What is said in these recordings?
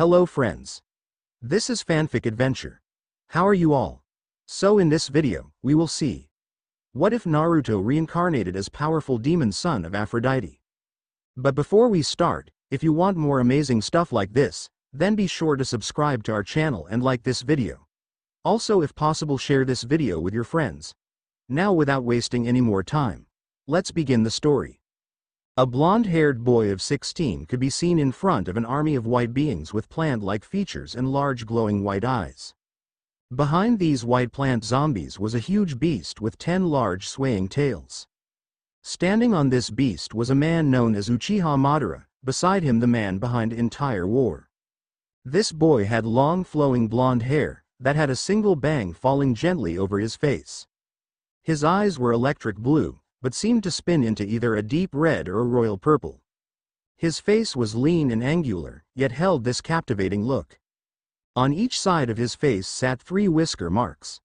Hello friends. This is Fanfic Adventure. How are you all? So in this video, we will see. What if Naruto reincarnated as powerful demon son of Aphrodite? But before we start, if you want more amazing stuff like this, then be sure to subscribe to our channel and like this video. Also if possible share this video with your friends. Now without wasting any more time. Let's begin the story. A blond-haired boy of 16 could be seen in front of an army of white beings with plant-like features and large glowing white eyes. Behind these white plant zombies was a huge beast with 10 large swaying tails. Standing on this beast was a man known as Uchiha Madara, beside him the man behind entire war. This boy had long flowing blond hair, that had a single bang falling gently over his face. His eyes were electric blue, but seemed to spin into either a deep red or a royal purple. His face was lean and angular, yet held this captivating look. On each side of his face sat three whisker marks.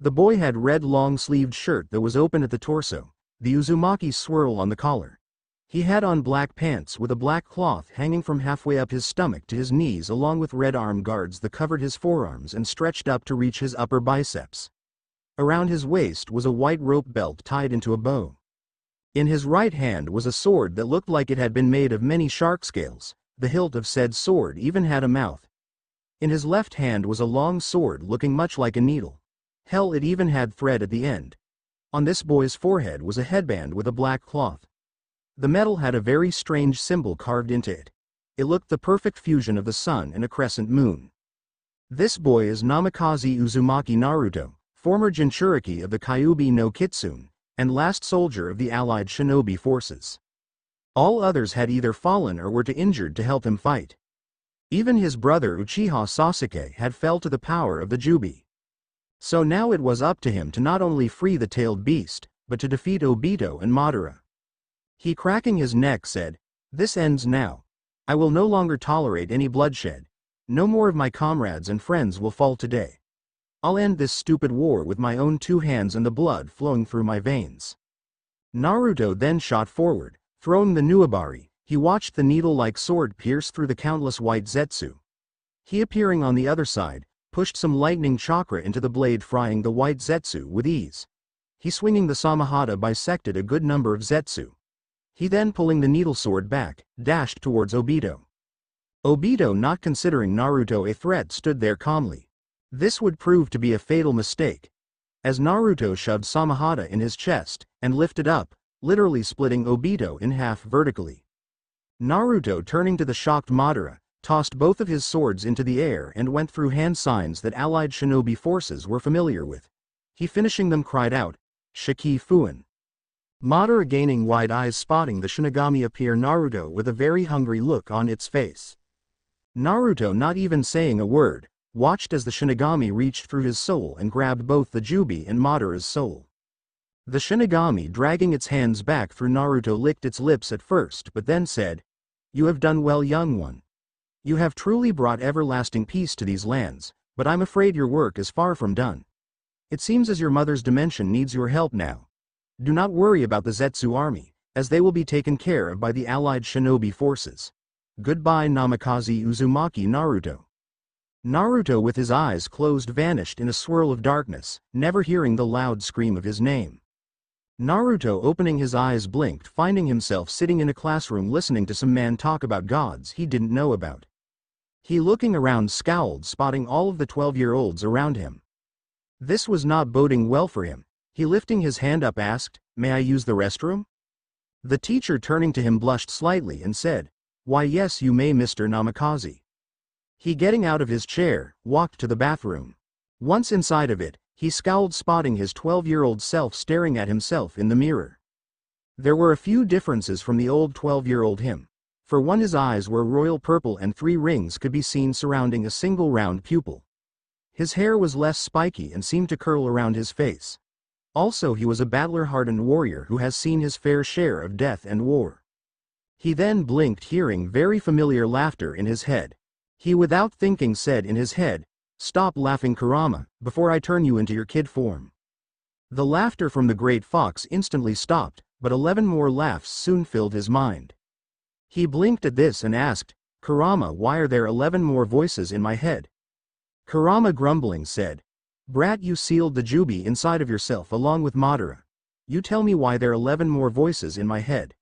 The boy had red long-sleeved shirt that was open at the torso, the Uzumaki swirl on the collar. He had on black pants with a black cloth hanging from halfway up his stomach to his knees along with red arm guards that covered his forearms and stretched up to reach his upper biceps. Around his waist was a white rope belt tied into a bow. In his right hand was a sword that looked like it had been made of many shark scales, the hilt of said sword even had a mouth. In his left hand was a long sword looking much like a needle. Hell it even had thread at the end. On this boy's forehead was a headband with a black cloth. The metal had a very strange symbol carved into it. It looked the perfect fusion of the sun and a crescent moon. This boy is Namikaze Uzumaki Naruto, former Jinchuriki of the Kyubi no Kitsune, and last soldier of the allied shinobi forces. All others had either fallen or were too injured to help him fight. Even his brother Uchiha Sasuke had fell to the power of the Jubi. So now it was up to him to not only free the tailed beast, but to defeat Obito and Madara. He cracking his neck said, This ends now. I will no longer tolerate any bloodshed. No more of my comrades and friends will fall today. I'll end this stupid war with my own two hands and the blood flowing through my veins. Naruto then shot forward, throwing the Nuabari, he watched the needle-like sword pierce through the countless white Zetsu. He appearing on the other side, pushed some lightning chakra into the blade frying the white Zetsu with ease. He swinging the Samahata bisected a good number of Zetsu. He then pulling the needle sword back, dashed towards Obito. Obito not considering Naruto a threat stood there calmly, this would prove to be a fatal mistake, as Naruto shoved Samahata in his chest and lifted up, literally splitting Obito in half vertically. Naruto turning to the shocked Madara, tossed both of his swords into the air and went through hand signs that allied shinobi forces were familiar with. He finishing them cried out, Shiki Fuin. Madara gaining wide eyes spotting the Shinigami appear Naruto with a very hungry look on its face. Naruto not even saying a word, watched as the Shinigami reached through his soul and grabbed both the Jubi and Madara's soul. The Shinigami dragging its hands back through Naruto licked its lips at first but then said, You have done well young one. You have truly brought everlasting peace to these lands, but I'm afraid your work is far from done. It seems as your mother's dimension needs your help now. Do not worry about the Zetsu army, as they will be taken care of by the allied shinobi forces. Goodbye Namikaze Uzumaki Naruto. Naruto with his eyes closed vanished in a swirl of darkness, never hearing the loud scream of his name. Naruto opening his eyes blinked finding himself sitting in a classroom listening to some man talk about gods he didn't know about. He looking around scowled spotting all of the 12-year-olds around him. This was not boding well for him, he lifting his hand up asked, may I use the restroom? The teacher turning to him blushed slightly and said, why yes you may Mr. Namikaze. He getting out of his chair, walked to the bathroom. Once inside of it, he scowled spotting his 12-year-old self staring at himself in the mirror. There were a few differences from the old 12-year-old him. For one his eyes were royal purple and three rings could be seen surrounding a single round pupil. His hair was less spiky and seemed to curl around his face. Also he was a battler-hardened warrior who has seen his fair share of death and war. He then blinked hearing very familiar laughter in his head. He without thinking said in his head, Stop laughing Kurama, before I turn you into your kid form. The laughter from the great fox instantly stopped, but eleven more laughs soon filled his mind. He blinked at this and asked, Kurama why are there eleven more voices in my head? Kurama grumbling said, Brat you sealed the Jubi inside of yourself along with Madara. You tell me why there are eleven more voices in my head.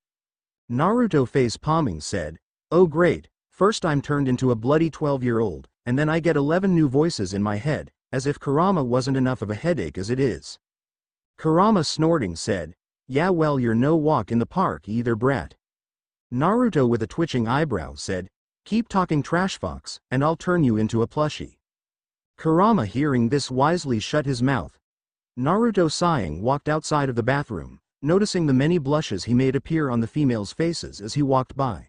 Naruto face palming said, Oh great, First I'm turned into a bloody 12-year-old, and then I get 11 new voices in my head, as if Karama wasn't enough of a headache as it is. Karama snorting said, Yeah well you're no walk in the park either brat. Naruto with a twitching eyebrow said, Keep talking trash fox, and I'll turn you into a plushie. Kurama hearing this wisely shut his mouth. Naruto sighing walked outside of the bathroom, noticing the many blushes he made appear on the females' faces as he walked by.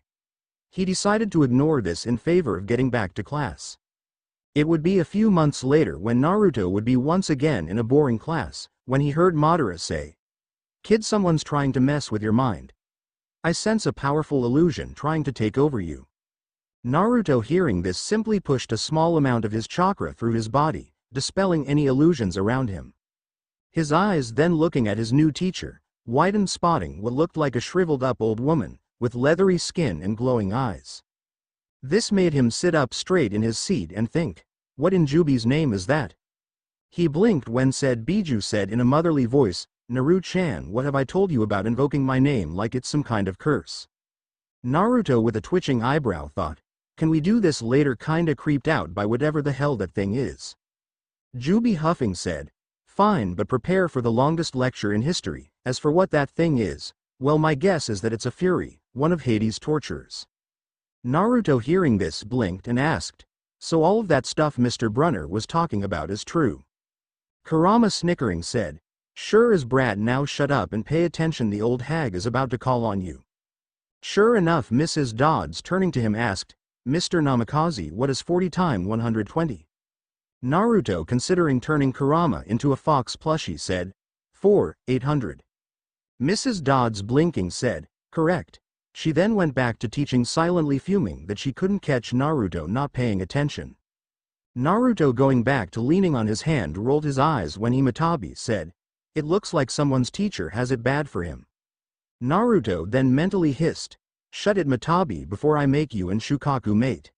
He decided to ignore this in favor of getting back to class. It would be a few months later when Naruto would be once again in a boring class, when he heard Madara say, Kid someone's trying to mess with your mind. I sense a powerful illusion trying to take over you. Naruto hearing this simply pushed a small amount of his chakra through his body, dispelling any illusions around him. His eyes then looking at his new teacher, widened spotting what looked like a shriveled up old woman, with leathery skin and glowing eyes. This made him sit up straight in his seat and think, what in Jubi's name is that? He blinked when said Biju said in a motherly voice, Naru-chan what have I told you about invoking my name like it's some kind of curse? Naruto with a twitching eyebrow thought, can we do this later kinda creeped out by whatever the hell that thing is. Jubi huffing said, fine but prepare for the longest lecture in history, as for what that thing is, well my guess is that it's a fury, one of Hades' torturers. Naruto hearing this blinked and asked, so all of that stuff Mr. Brunner was talking about is true. Kurama snickering said, sure as brat now shut up and pay attention the old hag is about to call on you. Sure enough Mrs. Dodds turning to him asked, Mr. Namikaze what is 40 time 120? Naruto considering turning Kurama into a fox plushie said, 4, 800. Mrs. Dodds blinking said, correct. She then went back to teaching silently fuming that she couldn't catch Naruto not paying attention. Naruto going back to leaning on his hand rolled his eyes when Imatabi said, it looks like someone's teacher has it bad for him. Naruto then mentally hissed, shut it Matabi before I make you and Shukaku mate.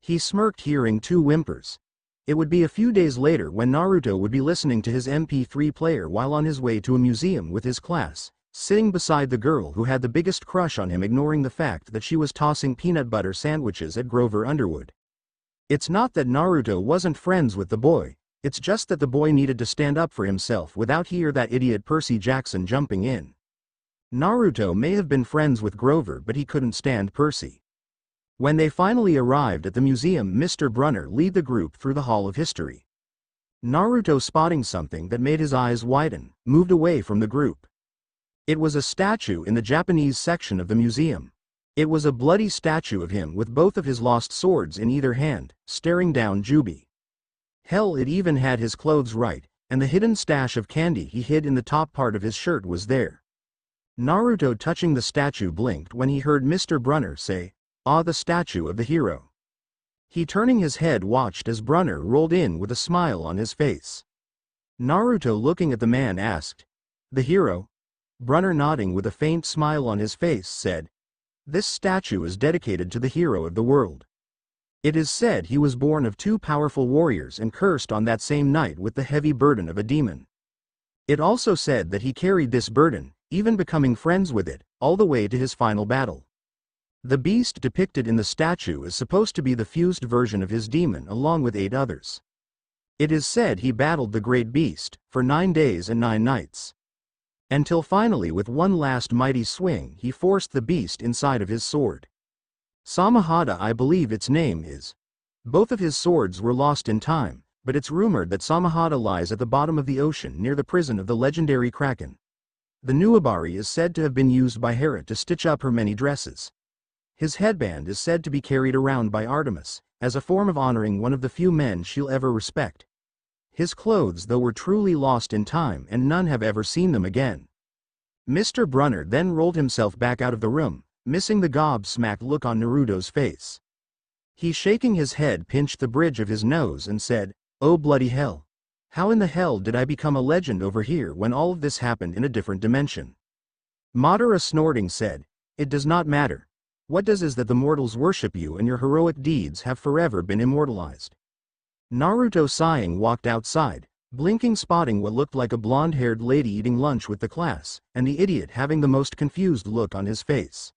He smirked hearing two whimpers. It would be a few days later when Naruto would be listening to his MP3 player while on his way to a museum with his class, Sitting beside the girl who had the biggest crush on him ignoring the fact that she was tossing peanut butter sandwiches at Grover Underwood. It's not that Naruto wasn't friends with the boy, it's just that the boy needed to stand up for himself without he or that idiot Percy Jackson jumping in. Naruto may have been friends with Grover but he couldn't stand Percy. When they finally arrived at the museum Mr. Brunner lead the group through the Hall of History. Naruto spotting something that made his eyes widen, moved away from the group. It was a statue in the Japanese section of the museum. It was a bloody statue of him with both of his lost swords in either hand, staring down Juby. Hell it even had his clothes right, and the hidden stash of candy he hid in the top part of his shirt was there. Naruto touching the statue blinked when he heard Mr. Brunner say, Ah the statue of the hero. He turning his head watched as Brunner rolled in with a smile on his face. Naruto looking at the man asked, The hero, Brunner nodding with a faint smile on his face said, This statue is dedicated to the hero of the world. It is said he was born of two powerful warriors and cursed on that same night with the heavy burden of a demon. It also said that he carried this burden, even becoming friends with it, all the way to his final battle. The beast depicted in the statue is supposed to be the fused version of his demon along with eight others. It is said he battled the great beast, for nine days and nine nights. Until finally with one last mighty swing he forced the beast inside of his sword. Samahada I believe its name is. Both of his swords were lost in time, but it's rumored that Samahada lies at the bottom of the ocean near the prison of the legendary Kraken. The Nuabari is said to have been used by Hera to stitch up her many dresses. His headband is said to be carried around by Artemis, as a form of honoring one of the few men she'll ever respect. His clothes though were truly lost in time and none have ever seen them again. Mr. Brunner then rolled himself back out of the room, missing the gobsmacked look on Naruto's face. He shaking his head pinched the bridge of his nose and said, Oh bloody hell. How in the hell did I become a legend over here when all of this happened in a different dimension? Madara snorting said, It does not matter. What does is that the mortals worship you and your heroic deeds have forever been immortalized. Naruto sighing walked outside, blinking spotting what looked like a blonde-haired lady eating lunch with the class, and the idiot having the most confused look on his face.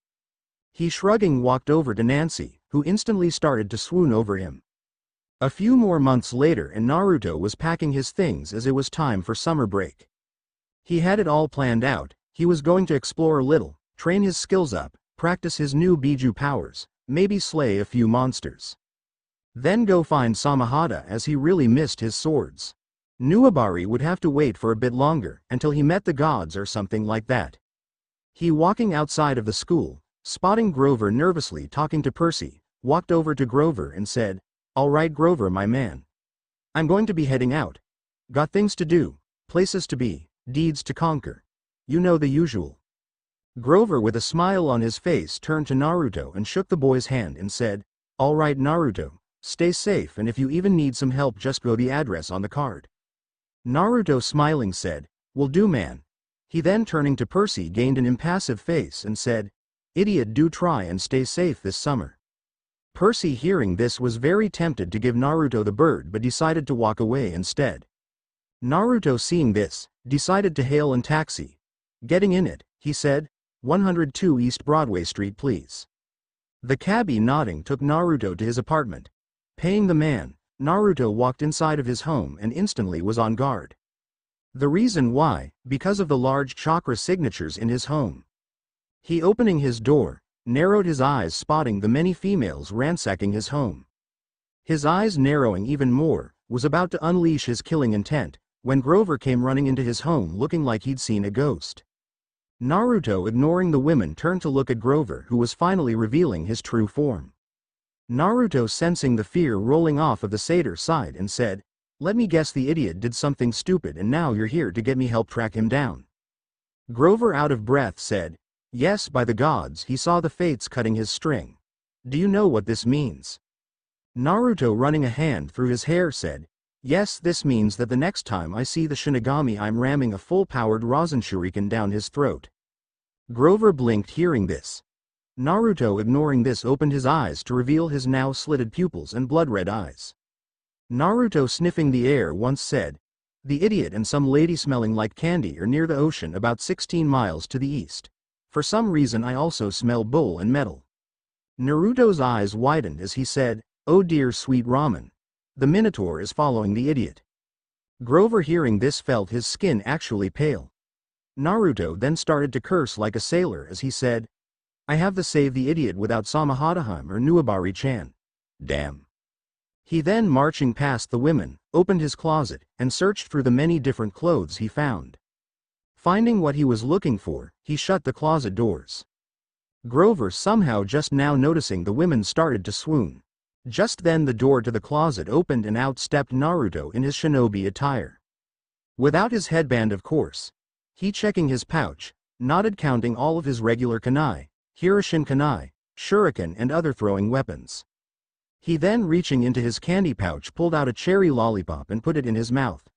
He shrugging walked over to Nancy, who instantly started to swoon over him. A few more months later and Naruto was packing his things as it was time for summer break. He had it all planned out, he was going to explore a little, train his skills up, practice his new Biju powers, maybe slay a few monsters. Then go find Samahada as he really missed his swords. Nuabari would have to wait for a bit longer, until he met the gods or something like that. He walking outside of the school, spotting Grover nervously talking to Percy, walked over to Grover and said, Alright Grover my man. I'm going to be heading out. Got things to do, places to be, deeds to conquer. You know the usual. Grover with a smile on his face turned to Naruto and shook the boy's hand and said, Alright Naruto, Stay safe and if you even need some help just go the address on the card. Naruto smiling said, Will do man. He then turning to Percy gained an impassive face and said, Idiot do try and stay safe this summer. Percy hearing this was very tempted to give Naruto the bird but decided to walk away instead. Naruto seeing this, decided to hail a taxi. Getting in it, he said, 102 East Broadway Street please. The cabbie nodding took Naruto to his apartment, Paying the man, Naruto walked inside of his home and instantly was on guard. The reason why, because of the large chakra signatures in his home. He opening his door, narrowed his eyes spotting the many females ransacking his home. His eyes narrowing even more, was about to unleash his killing intent, when Grover came running into his home looking like he'd seen a ghost. Naruto ignoring the women turned to look at Grover who was finally revealing his true form. Naruto sensing the fear rolling off of the satyr sighed and said, Let me guess the idiot did something stupid and now you're here to get me help track him down. Grover out of breath said, Yes by the gods he saw the fates cutting his string. Do you know what this means? Naruto running a hand through his hair said, Yes this means that the next time I see the Shinigami I'm ramming a full-powered Rasen Shuriken down his throat. Grover blinked hearing this, Naruto ignoring this opened his eyes to reveal his now slitted pupils and blood-red eyes. Naruto sniffing the air once said, The idiot and some lady smelling like candy are near the ocean about 16 miles to the east. For some reason I also smell bull and metal. Naruto's eyes widened as he said, Oh dear sweet ramen. The Minotaur is following the idiot. Grover hearing this felt his skin actually pale. Naruto then started to curse like a sailor as he said, I have the save the idiot without Samahadaheim or Nuabari Chan. Damn. He then marching past the women, opened his closet, and searched through the many different clothes he found. Finding what he was looking for, he shut the closet doors. Grover somehow just now noticing the women started to swoon. Just then the door to the closet opened and out stepped Naruto in his shinobi attire. Without his headband of course. He checking his pouch, nodded counting all of his regular kanai, Hiroshin Kanai, shuriken and other throwing weapons. He then reaching into his candy pouch pulled out a cherry lollipop and put it in his mouth.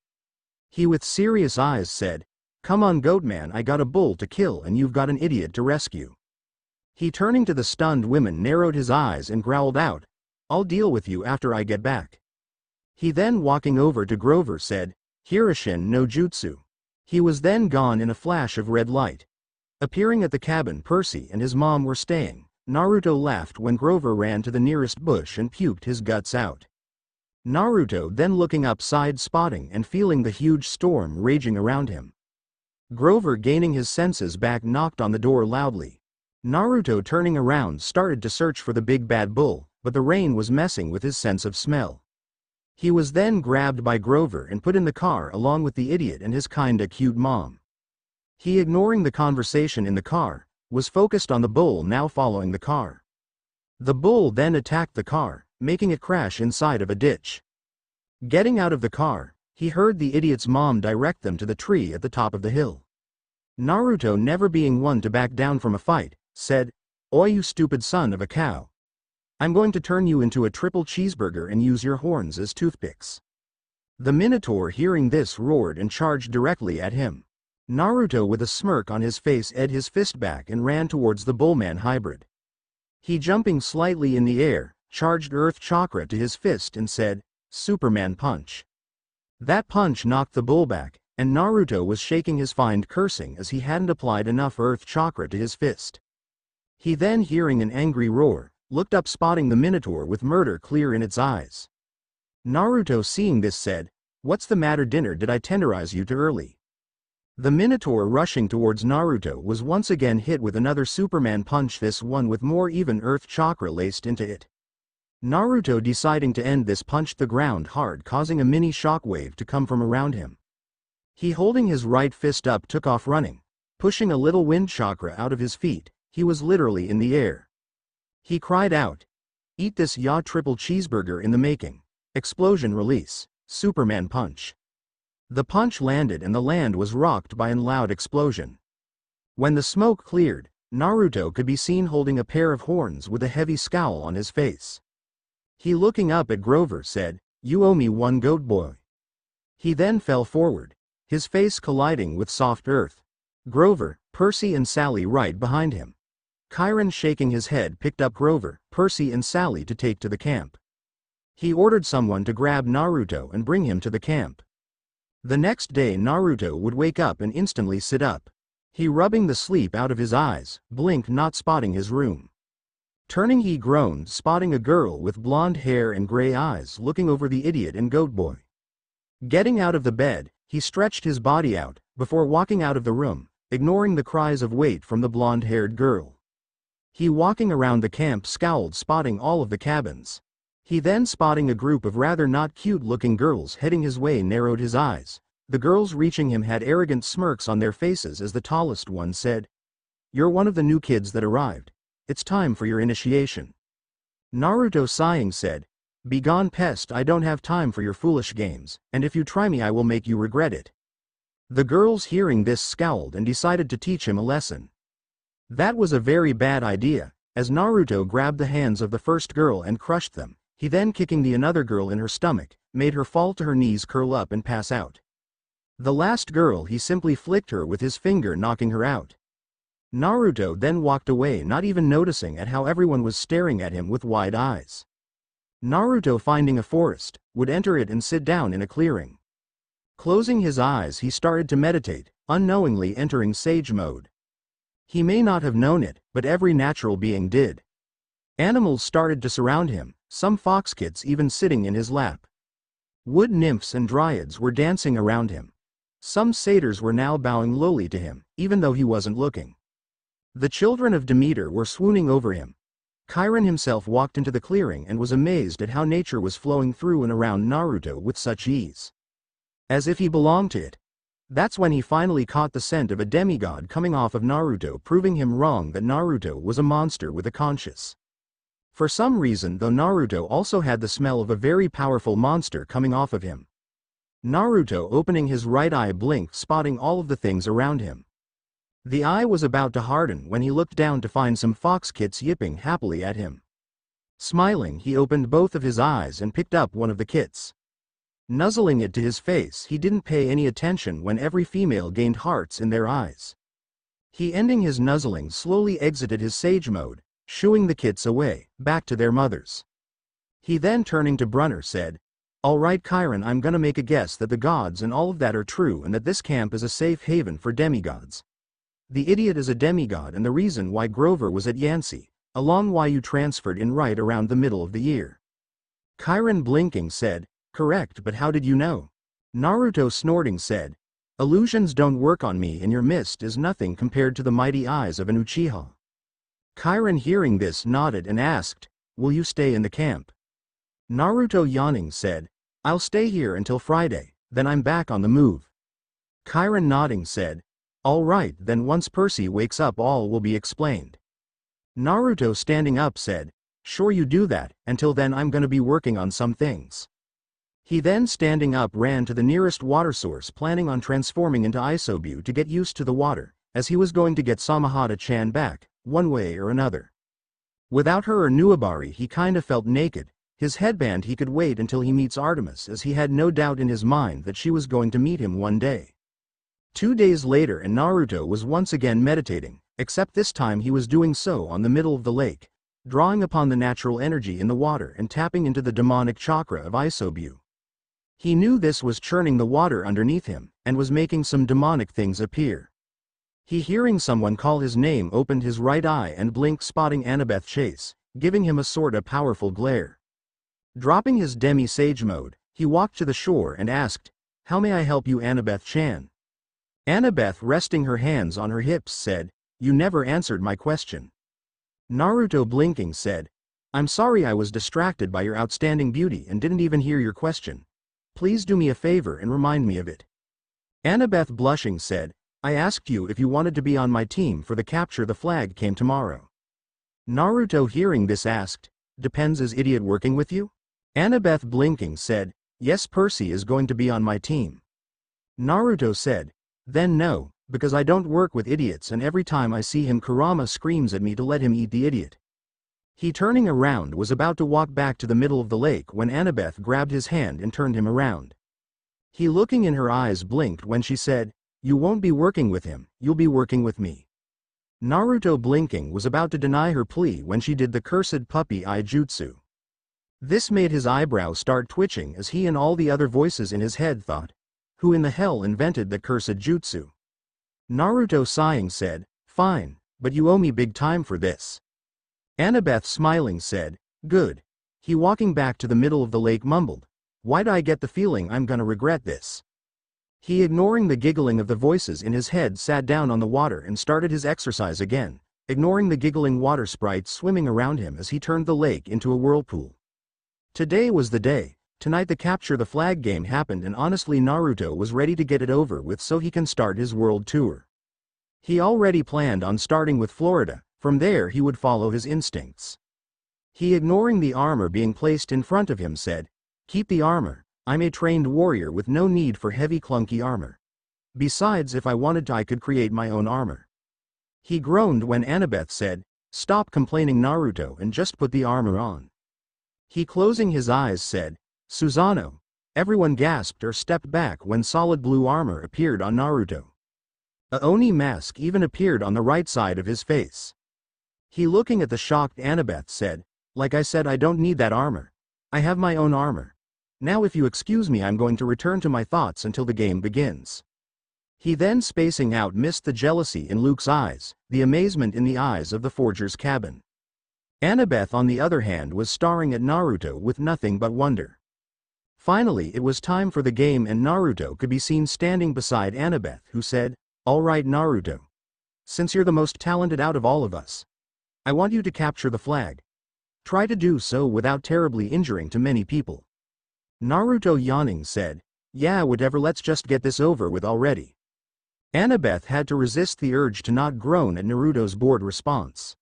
He with serious eyes said, Come on Goatman I got a bull to kill and you've got an idiot to rescue. He turning to the stunned women narrowed his eyes and growled out, I'll deal with you after I get back. He then walking over to Grover said, Hiroshin no jutsu. He was then gone in a flash of red light. Appearing at the cabin Percy and his mom were staying, Naruto laughed when Grover ran to the nearest bush and puked his guts out. Naruto then looking up side spotting and feeling the huge storm raging around him. Grover gaining his senses back knocked on the door loudly. Naruto turning around started to search for the big bad bull, but the rain was messing with his sense of smell. He was then grabbed by Grover and put in the car along with the idiot and his kinda cute mom. He ignoring the conversation in the car, was focused on the bull now following the car. The bull then attacked the car, making it crash inside of a ditch. Getting out of the car, he heard the idiot's mom direct them to the tree at the top of the hill. Naruto never being one to back down from a fight, said, Oi you stupid son of a cow. I'm going to turn you into a triple cheeseburger and use your horns as toothpicks. The Minotaur hearing this roared and charged directly at him. Naruto with a smirk on his face ed his fist back and ran towards the Bullman hybrid. He jumping slightly in the air, charged Earth Chakra to his fist and said, Superman Punch. That punch knocked the bull back, and Naruto was shaking his find cursing as he hadn't applied enough Earth Chakra to his fist. He then hearing an angry roar, looked up spotting the Minotaur with murder clear in its eyes. Naruto seeing this said, What's the matter dinner did I tenderize you too early? The Minotaur rushing towards Naruto was once again hit with another Superman punch this one with more even Earth Chakra laced into it. Naruto deciding to end this punched the ground hard causing a mini shockwave to come from around him. He holding his right fist up took off running, pushing a little wind chakra out of his feet, he was literally in the air. He cried out, Eat this Ya triple cheeseburger in the making. Explosion release. Superman punch. The punch landed and the land was rocked by a loud explosion. When the smoke cleared, Naruto could be seen holding a pair of horns with a heavy scowl on his face. He looking up at Grover said, You owe me one goat boy. He then fell forward, his face colliding with soft earth. Grover, Percy and Sally right behind him. Chiron shaking his head picked up Grover, Percy and Sally to take to the camp. He ordered someone to grab Naruto and bring him to the camp. The next day Naruto would wake up and instantly sit up. He rubbing the sleep out of his eyes, blink not spotting his room. Turning he groaned spotting a girl with blonde hair and gray eyes looking over the idiot and goat boy. Getting out of the bed, he stretched his body out, before walking out of the room, ignoring the cries of wait from the blonde-haired girl. He walking around the camp scowled spotting all of the cabins. He then spotting a group of rather not cute-looking girls heading his way narrowed his eyes. The girls reaching him had arrogant smirks on their faces as the tallest one said, You're one of the new kids that arrived. It's time for your initiation. Naruto sighing said, Begone pest I don't have time for your foolish games, and if you try me I will make you regret it. The girls hearing this scowled and decided to teach him a lesson. That was a very bad idea, as Naruto grabbed the hands of the first girl and crushed them. He then kicking the another girl in her stomach, made her fall to her knees curl up and pass out. The last girl he simply flicked her with his finger knocking her out. Naruto then walked away not even noticing at how everyone was staring at him with wide eyes. Naruto finding a forest, would enter it and sit down in a clearing. Closing his eyes he started to meditate, unknowingly entering sage mode. He may not have known it, but every natural being did. Animals started to surround him, some fox kids even sitting in his lap. Wood nymphs and dryads were dancing around him. Some satyrs were now bowing lowly to him, even though he wasn't looking. The children of Demeter were swooning over him. Chiron himself walked into the clearing and was amazed at how nature was flowing through and around Naruto with such ease. As if he belonged to it. That's when he finally caught the scent of a demigod coming off of Naruto proving him wrong that Naruto was a monster with a conscience. For some reason though Naruto also had the smell of a very powerful monster coming off of him. Naruto opening his right eye blinked spotting all of the things around him. The eye was about to harden when he looked down to find some fox kits yipping happily at him. Smiling he opened both of his eyes and picked up one of the kits. Nuzzling it to his face he didn't pay any attention when every female gained hearts in their eyes. He ending his nuzzling slowly exited his sage mode shooing the kids away, back to their mothers. He then turning to Brunner said, All right Chiron I'm gonna make a guess that the gods and all of that are true and that this camp is a safe haven for demigods. The idiot is a demigod and the reason why Grover was at Yancey, along why you transferred in right around the middle of the year. Chiron blinking said, Correct but how did you know? Naruto snorting said, Illusions don't work on me and your mist is nothing compared to the mighty eyes of an Uchiha. Chiron hearing this nodded and asked, will you stay in the camp? Naruto yawning said, I'll stay here until Friday, then I'm back on the move. Chiron nodding said, Alright then once Percy wakes up all will be explained. Naruto standing up said, Sure you do that, until then I'm gonna be working on some things. He then standing up ran to the nearest water source planning on transforming into Isobu to get used to the water, as he was going to get Samahata-chan back, one way or another. Without her or Nuabari he kinda felt naked, his headband he could wait until he meets Artemis as he had no doubt in his mind that she was going to meet him one day. Two days later and Naruto was once again meditating, except this time he was doing so on the middle of the lake, drawing upon the natural energy in the water and tapping into the demonic chakra of Isobu. He knew this was churning the water underneath him, and was making some demonic things appear. He hearing someone call his name opened his right eye and blinked spotting Annabeth Chase, giving him a sorta powerful glare. Dropping his demi-sage mode, he walked to the shore and asked, How may I help you Annabeth Chan? Annabeth resting her hands on her hips said, You never answered my question. Naruto blinking said, I'm sorry I was distracted by your outstanding beauty and didn't even hear your question. Please do me a favor and remind me of it. Annabeth blushing said, I asked you if you wanted to be on my team for the capture the flag came tomorrow. Naruto hearing this asked, Depends is idiot working with you? Annabeth blinking said, Yes Percy is going to be on my team. Naruto said, Then no, because I don't work with idiots and every time I see him Kurama screams at me to let him eat the idiot. He turning around was about to walk back to the middle of the lake when Annabeth grabbed his hand and turned him around. He looking in her eyes blinked when she said, you won't be working with him, you'll be working with me. Naruto blinking was about to deny her plea when she did the cursed puppy eye jutsu. This made his eyebrows start twitching as he and all the other voices in his head thought, who in the hell invented the cursed jutsu? Naruto sighing said, fine, but you owe me big time for this. Annabeth smiling said, good. He walking back to the middle of the lake mumbled, why'd I get the feeling I'm gonna regret this? He ignoring the giggling of the voices in his head sat down on the water and started his exercise again, ignoring the giggling water sprites swimming around him as he turned the lake into a whirlpool. Today was the day, tonight the capture the flag game happened and honestly Naruto was ready to get it over with so he can start his world tour. He already planned on starting with Florida, from there he would follow his instincts. He ignoring the armor being placed in front of him said, keep the armor, I'm a trained warrior with no need for heavy clunky armor. Besides if I wanted to I could create my own armor. He groaned when Annabeth said, stop complaining Naruto and just put the armor on. He closing his eyes said, Susano. Everyone gasped or stepped back when solid blue armor appeared on Naruto. A Oni mask even appeared on the right side of his face. He looking at the shocked Annabeth said, like I said I don't need that armor. I have my own armor. Now if you excuse me I'm going to return to my thoughts until the game begins. He then spacing out missed the jealousy in Luke's eyes, the amazement in the eyes of the forger's cabin. Annabeth on the other hand was staring at Naruto with nothing but wonder. Finally it was time for the game and Naruto could be seen standing beside Annabeth who said, Alright Naruto. Since you're the most talented out of all of us. I want you to capture the flag. Try to do so without terribly injuring too many people. Naruto yawning said, yeah whatever let's just get this over with already. Annabeth had to resist the urge to not groan at Naruto's bored response.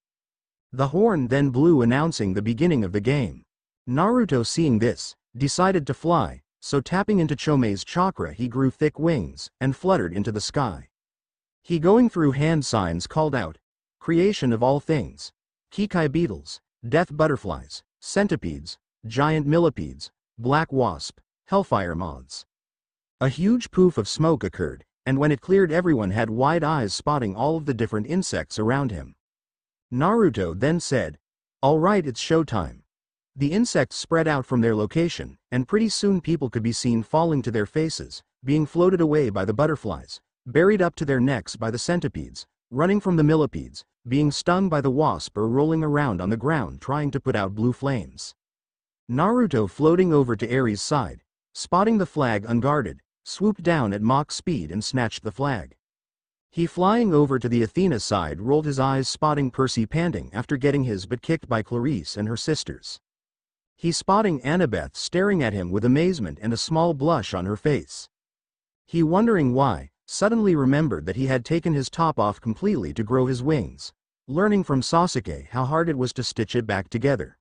The horn then blew announcing the beginning of the game. Naruto seeing this, decided to fly, so tapping into Chome's chakra he grew thick wings, and fluttered into the sky. He going through hand signs called out, creation of all things, Kikai beetles, death butterflies, centipedes, giant millipedes, black wasp, hellfire moths. A huge poof of smoke occurred, and when it cleared everyone had wide eyes spotting all of the different insects around him. Naruto then said, Alright it's showtime. The insects spread out from their location, and pretty soon people could be seen falling to their faces, being floated away by the butterflies, buried up to their necks by the centipedes, running from the millipedes, being stung by the wasp or rolling around on the ground trying to put out blue flames. Naruto floating over to Ares' side, spotting the flag unguarded, swooped down at mock speed and snatched the flag. He flying over to the Athena side rolled his eyes spotting Percy panting after getting his butt kicked by Clarice and her sisters. He spotting Annabeth staring at him with amazement and a small blush on her face. He wondering why, suddenly remembered that he had taken his top off completely to grow his wings, learning from Sasuke how hard it was to stitch it back together.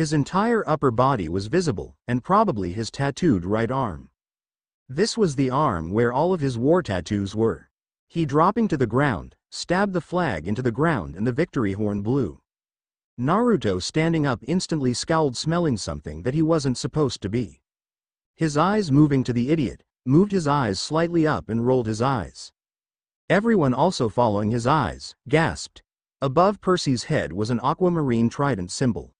His entire upper body was visible, and probably his tattooed right arm. This was the arm where all of his war tattoos were. He dropping to the ground, stabbed the flag into the ground and the victory horn blew. Naruto standing up instantly scowled smelling something that he wasn't supposed to be. His eyes moving to the idiot, moved his eyes slightly up and rolled his eyes. Everyone also following his eyes, gasped. Above Percy's head was an aquamarine trident symbol.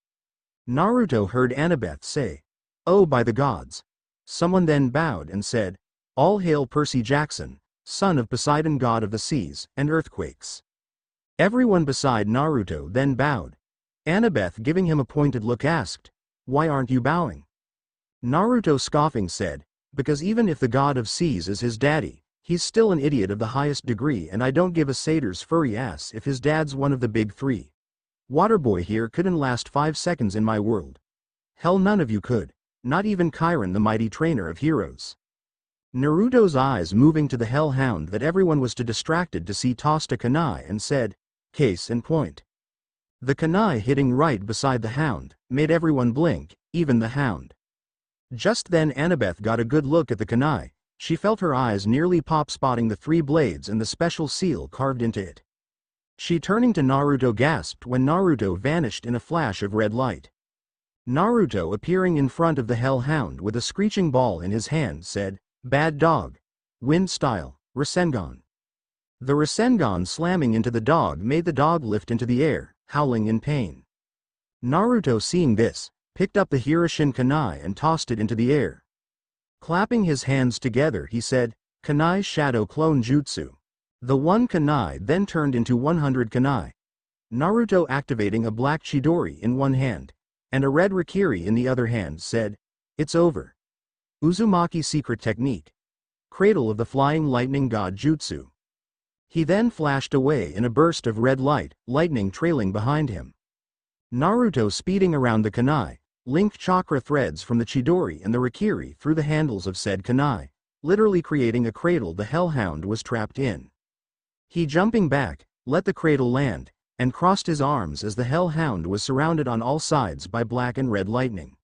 Naruto heard Annabeth say, Oh by the gods. Someone then bowed and said, All hail Percy Jackson, son of Poseidon god of the seas and earthquakes. Everyone beside Naruto then bowed. Annabeth giving him a pointed look asked, Why aren't you bowing? Naruto scoffing said, Because even if the god of seas is his daddy, he's still an idiot of the highest degree and I don't give a satyr's furry ass if his dad's one of the big three. Waterboy here couldn't last five seconds in my world. Hell none of you could, not even Chiron the mighty trainer of heroes. Naruto's eyes moving to the hellhound that everyone was too distracted to see tossed a kanai and said, case in point. The kanai hitting right beside the hound, made everyone blink, even the hound. Just then Annabeth got a good look at the kanai, she felt her eyes nearly pop spotting the three blades and the special seal carved into it. She turning to Naruto gasped when Naruto vanished in a flash of red light. Naruto appearing in front of the hellhound with a screeching ball in his hand said, Bad dog. Wind style, Rasengan. The Rasengan slamming into the dog made the dog lift into the air, howling in pain. Naruto seeing this, picked up the Hiroshin Kanai and tossed it into the air. Clapping his hands together he said, Kanai's Shadow Clone Jutsu. The one kunai then turned into 100 kunai. Naruto activating a black Chidori in one hand, and a red Rikiri in the other hand said, It's over. Uzumaki secret technique. Cradle of the Flying Lightning God Jutsu. He then flashed away in a burst of red light, lightning trailing behind him. Naruto speeding around the kunai, linked chakra threads from the Chidori and the Rikiri through the handles of said kunai, literally creating a cradle the Hellhound was trapped in. He jumping back, let the cradle land, and crossed his arms as the hellhound was surrounded on all sides by black and red lightning.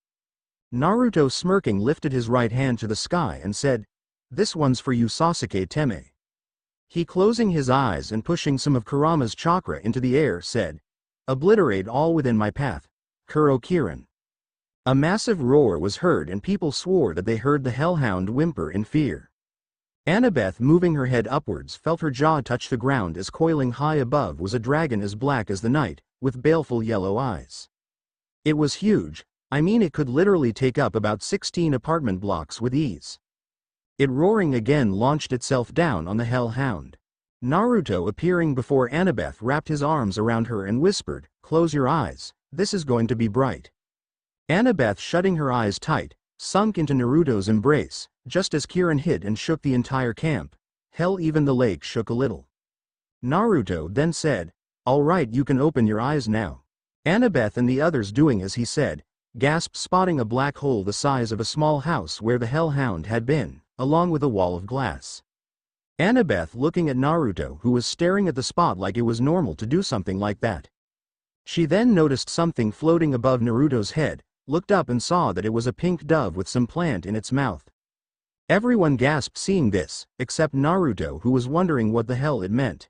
Naruto smirking lifted his right hand to the sky and said, This one's for you Sasuke Teme. He closing his eyes and pushing some of Kurama's chakra into the air said, Obliterate all within my path, Kuro Kirin. A massive roar was heard and people swore that they heard the hellhound whimper in fear. Annabeth, moving her head upwards, felt her jaw touch the ground as coiling high above was a dragon as black as the night, with baleful yellow eyes. It was huge, I mean it could literally take up about 16 apartment blocks with ease. It roaring again launched itself down on the hellhound. Naruto appearing before Annabeth wrapped his arms around her and whispered, close your eyes, this is going to be bright. Annabeth shutting her eyes tight, Sunk into Naruto's embrace, just as Kirin hit and shook the entire camp. Hell even the lake shook a little. Naruto then said, Alright you can open your eyes now. Annabeth and the others doing as he said, gasped spotting a black hole the size of a small house where the hellhound had been, along with a wall of glass. Annabeth looking at Naruto who was staring at the spot like it was normal to do something like that. She then noticed something floating above Naruto's head, looked up and saw that it was a pink dove with some plant in its mouth. Everyone gasped seeing this, except Naruto who was wondering what the hell it meant.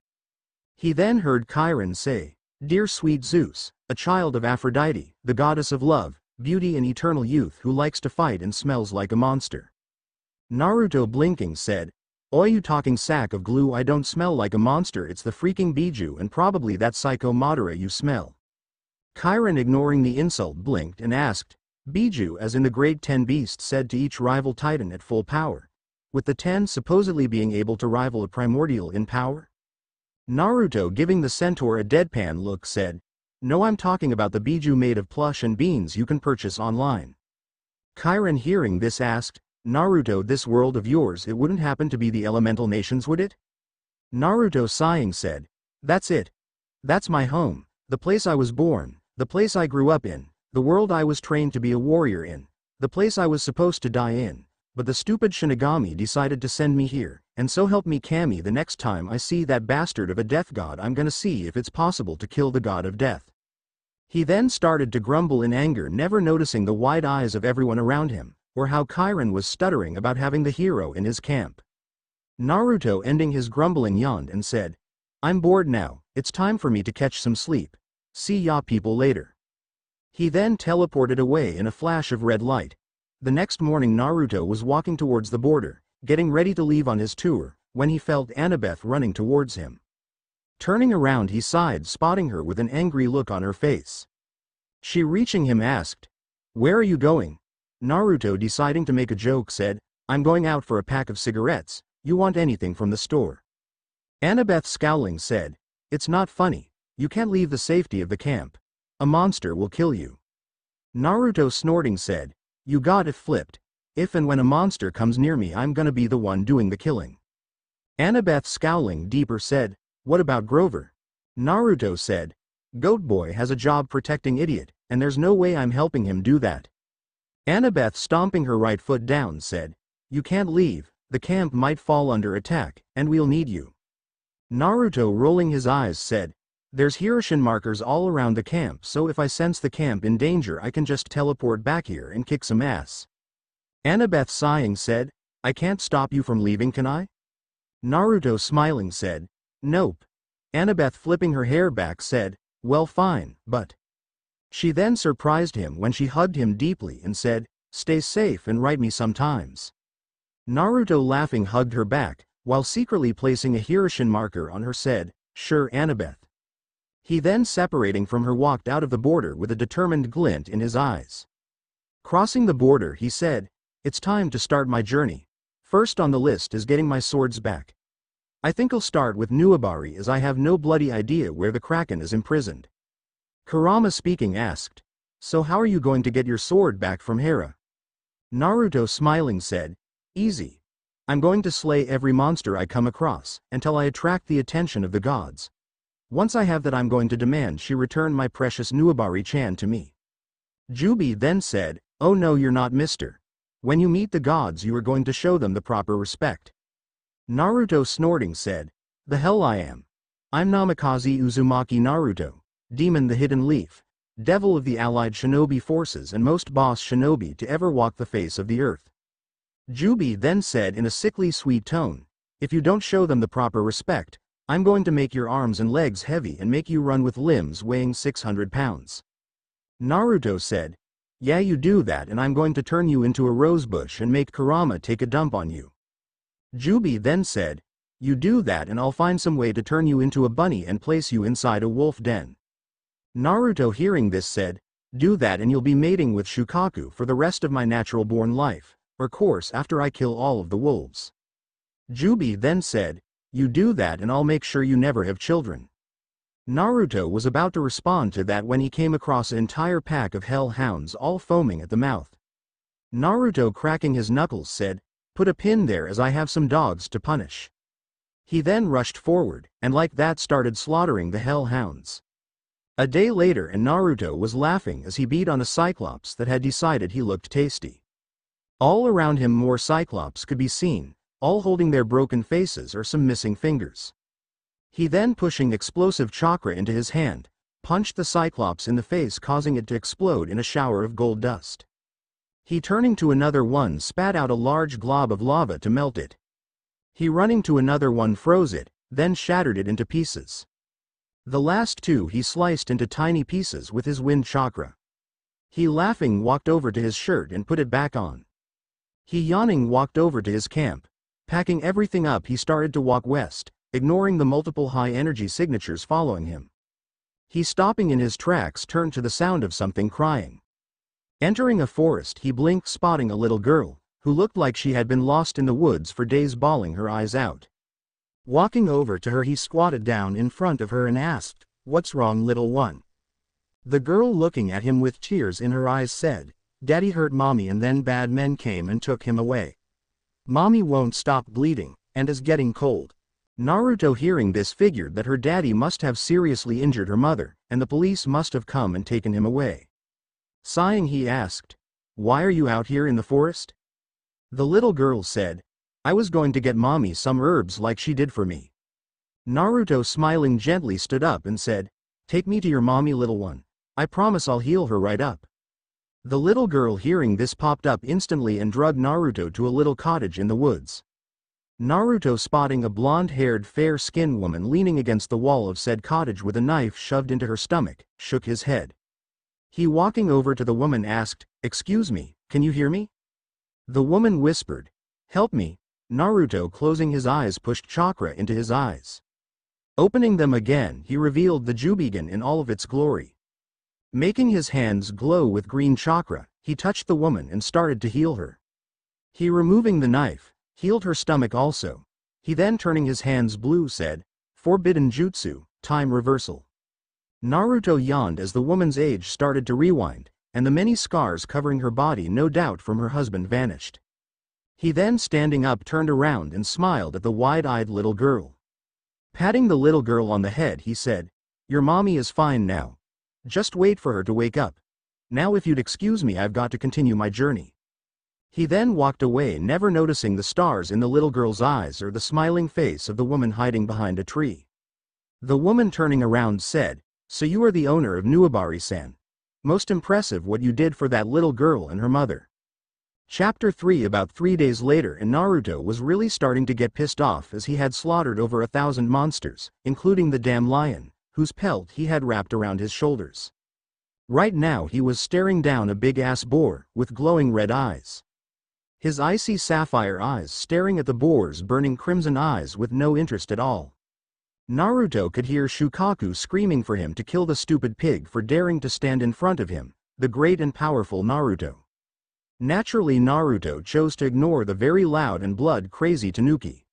He then heard Chiron say, Dear sweet Zeus, a child of Aphrodite, the goddess of love, beauty and eternal youth who likes to fight and smells like a monster. Naruto blinking said, Oi you talking sack of glue I don't smell like a monster it's the freaking Biju and probably that psycho Madara you smell. Chiron ignoring the insult blinked and asked, Biju as in the grade 10 beast said to each rival titan at full power, with the 10 supposedly being able to rival a primordial in power? Naruto giving the centaur a deadpan look said, No I'm talking about the Biju made of plush and beans you can purchase online. Chiron hearing this asked, Naruto this world of yours it wouldn't happen to be the elemental nations would it? Naruto sighing said, That's it. That's my home, the place I was born, the place I grew up in, the world I was trained to be a warrior in, the place I was supposed to die in, but the stupid Shinigami decided to send me here, and so help me Kami the next time I see that bastard of a death god I'm gonna see if it's possible to kill the god of death. He then started to grumble in anger never noticing the wide eyes of everyone around him, or how Chiron was stuttering about having the hero in his camp. Naruto ending his grumbling yawned and said, I'm bored now, it's time for me to catch some sleep. See ya people later. He then teleported away in a flash of red light. The next morning Naruto was walking towards the border, getting ready to leave on his tour, when he felt Annabeth running towards him. Turning around he sighed spotting her with an angry look on her face. She reaching him asked, Where are you going? Naruto deciding to make a joke said, I'm going out for a pack of cigarettes, you want anything from the store. Annabeth scowling said, It's not funny, you can't leave the safety of the camp. A monster will kill you. Naruto snorting said, You got it flipped. If and when a monster comes near me I'm gonna be the one doing the killing. Annabeth scowling deeper said, What about Grover? Naruto said, Goat Boy has a job protecting Idiot, and there's no way I'm helping him do that. Annabeth stomping her right foot down said, You can't leave, the camp might fall under attack, and we'll need you. Naruto rolling his eyes said, there's Hiroshin markers all around the camp so if I sense the camp in danger I can just teleport back here and kick some ass. Annabeth sighing said, I can't stop you from leaving can I? Naruto smiling said, nope. Annabeth flipping her hair back said, well fine, but. She then surprised him when she hugged him deeply and said, stay safe and write me sometimes. Naruto laughing hugged her back, while secretly placing a Hiroshin marker on her said, sure Annabeth. He then separating from her walked out of the border with a determined glint in his eyes. Crossing the border he said, it's time to start my journey. First on the list is getting my swords back. I think I'll start with Nuabari as I have no bloody idea where the Kraken is imprisoned. Kurama speaking asked, so how are you going to get your sword back from Hera? Naruto smiling said, easy. I'm going to slay every monster I come across, until I attract the attention of the gods. Once I have that I'm going to demand she return my precious Nuabari-chan to me. Jubi then said, oh no you're not mister. When you meet the gods you are going to show them the proper respect. Naruto snorting said, the hell I am. I'm Namikaze Uzumaki Naruto, Demon the Hidden Leaf, Devil of the Allied Shinobi Forces and most boss shinobi to ever walk the face of the earth. Jubi then said in a sickly sweet tone, if you don't show them the proper respect, I'm going to make your arms and legs heavy and make you run with limbs weighing 600 pounds. Naruto said, Yeah you do that and I'm going to turn you into a rosebush and make Kurama take a dump on you. Jubi then said, You do that and I'll find some way to turn you into a bunny and place you inside a wolf den. Naruto hearing this said, Do that and you'll be mating with Shukaku for the rest of my natural born life, or course after I kill all of the wolves. Jubi then said, you do that and I'll make sure you never have children. Naruto was about to respond to that when he came across an entire pack of hell hounds, all foaming at the mouth. Naruto cracking his knuckles said, put a pin there as I have some dogs to punish. He then rushed forward, and like that started slaughtering the hell hounds. A day later and Naruto was laughing as he beat on a cyclops that had decided he looked tasty. All around him more cyclops could be seen, all holding their broken faces or some missing fingers. He then pushing explosive chakra into his hand, punched the Cyclops in the face causing it to explode in a shower of gold dust. He turning to another one spat out a large glob of lava to melt it. He running to another one froze it, then shattered it into pieces. The last two he sliced into tiny pieces with his wind chakra. He laughing walked over to his shirt and put it back on. He yawning walked over to his camp, Packing everything up he started to walk west, ignoring the multiple high-energy signatures following him. He stopping in his tracks turned to the sound of something crying. Entering a forest he blinked spotting a little girl, who looked like she had been lost in the woods for days bawling her eyes out. Walking over to her he squatted down in front of her and asked, what's wrong little one? The girl looking at him with tears in her eyes said, daddy hurt mommy and then bad men came and took him away. Mommy won't stop bleeding, and is getting cold. Naruto hearing this figured that her daddy must have seriously injured her mother, and the police must have come and taken him away. Sighing he asked, Why are you out here in the forest? The little girl said, I was going to get mommy some herbs like she did for me. Naruto smiling gently stood up and said, Take me to your mommy little one. I promise I'll heal her right up. The little girl hearing this popped up instantly and drugged Naruto to a little cottage in the woods. Naruto spotting a blonde-haired fair-skinned woman leaning against the wall of said cottage with a knife shoved into her stomach, shook his head. He walking over to the woman asked, excuse me, can you hear me? The woman whispered, help me, Naruto closing his eyes pushed chakra into his eyes. Opening them again he revealed the Jubigan in all of its glory, Making his hands glow with green chakra, he touched the woman and started to heal her. He removing the knife, healed her stomach also. He then turning his hands blue said, Forbidden Jutsu, time reversal. Naruto yawned as the woman's age started to rewind, and the many scars covering her body no doubt from her husband vanished. He then standing up turned around and smiled at the wide-eyed little girl. Patting the little girl on the head he said, Your mommy is fine now, just wait for her to wake up. Now if you'd excuse me I've got to continue my journey. He then walked away never noticing the stars in the little girl's eyes or the smiling face of the woman hiding behind a tree. The woman turning around said, So you are the owner of Nuabari-san. Most impressive what you did for that little girl and her mother. Chapter 3 About three days later and Naruto was really starting to get pissed off as he had slaughtered over a thousand monsters, including the damn lion, whose pelt he had wrapped around his shoulders. Right now he was staring down a big-ass boar, with glowing red eyes. His icy sapphire eyes staring at the boar's burning crimson eyes with no interest at all. Naruto could hear Shukaku screaming for him to kill the stupid pig for daring to stand in front of him, the great and powerful Naruto. Naturally Naruto chose to ignore the very loud and blood-crazy Tanuki.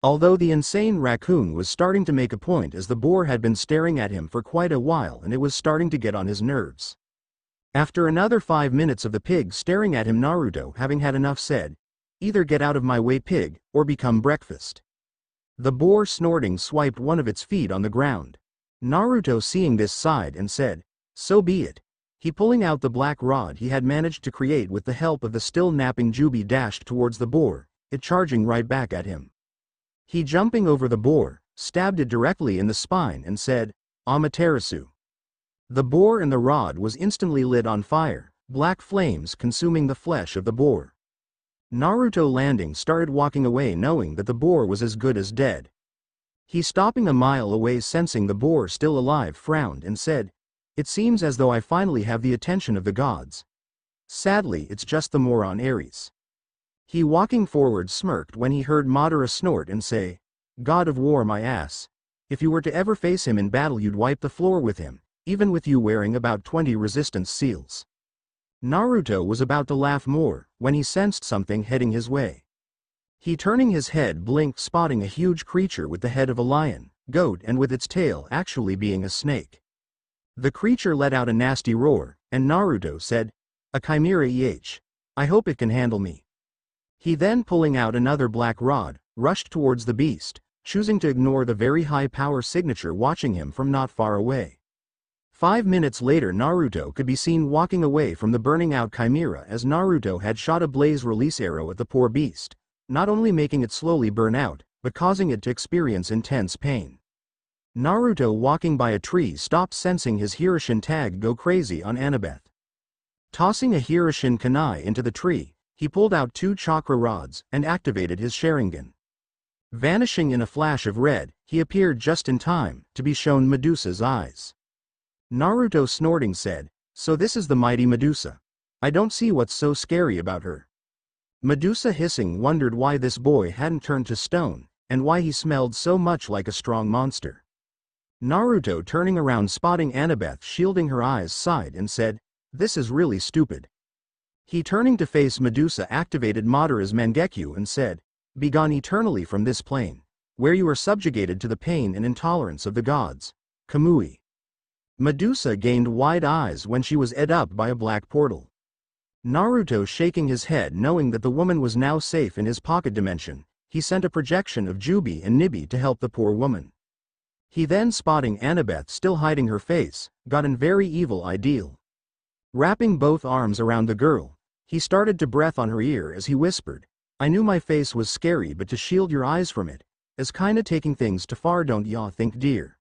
Although the insane raccoon was starting to make a point as the boar had been staring at him for quite a while and it was starting to get on his nerves. After another five minutes of the pig staring at him Naruto having had enough said, either get out of my way pig, or become breakfast. The boar snorting swiped one of its feet on the ground. Naruto seeing this sighed and said, so be it. He pulling out the black rod he had managed to create with the help of the still napping Jubi dashed towards the boar, it charging right back at him. He jumping over the boar, stabbed it directly in the spine and said, Amaterasu. The boar and the rod was instantly lit on fire, black flames consuming the flesh of the boar. Naruto landing started walking away knowing that the boar was as good as dead. He stopping a mile away sensing the boar still alive frowned and said, It seems as though I finally have the attention of the gods. Sadly it's just the moron Ares. He walking forward smirked when he heard Madara snort and say, God of war my ass. If you were to ever face him in battle you'd wipe the floor with him, even with you wearing about 20 resistance seals. Naruto was about to laugh more, when he sensed something heading his way. He turning his head blinked spotting a huge creature with the head of a lion, goat and with its tail actually being a snake. The creature let out a nasty roar, and Naruto said, A chimera eh. I hope it can handle me. He then pulling out another black rod, rushed towards the beast, choosing to ignore the very high power signature watching him from not far away. Five minutes later Naruto could be seen walking away from the burning out chimera as Naruto had shot a blaze release arrow at the poor beast, not only making it slowly burn out, but causing it to experience intense pain. Naruto walking by a tree stopped sensing his Hiroshin tag go crazy on Annabeth. Tossing a Hiroshin kanai into the tree, he pulled out two chakra rods and activated his Sharingan. Vanishing in a flash of red, he appeared just in time to be shown Medusa's eyes. Naruto snorting said, So this is the mighty Medusa. I don't see what's so scary about her. Medusa hissing wondered why this boy hadn't turned to stone, and why he smelled so much like a strong monster. Naruto turning around spotting Annabeth shielding her eyes sighed and said, This is really stupid. He turning to face Medusa activated Madara's Mangekyu and said, Begone eternally from this plane, where you are subjugated to the pain and intolerance of the gods. Kamui. Medusa gained wide eyes when she was ed up by a black portal. Naruto shaking his head knowing that the woman was now safe in his pocket dimension, he sent a projection of Jubi and Nibi to help the poor woman. He then spotting Annabeth still hiding her face, got an very evil ideal. Wrapping both arms around the girl, he started to breath on her ear as he whispered. I knew my face was scary but to shield your eyes from it, as is kinda taking things too far don't ya think dear.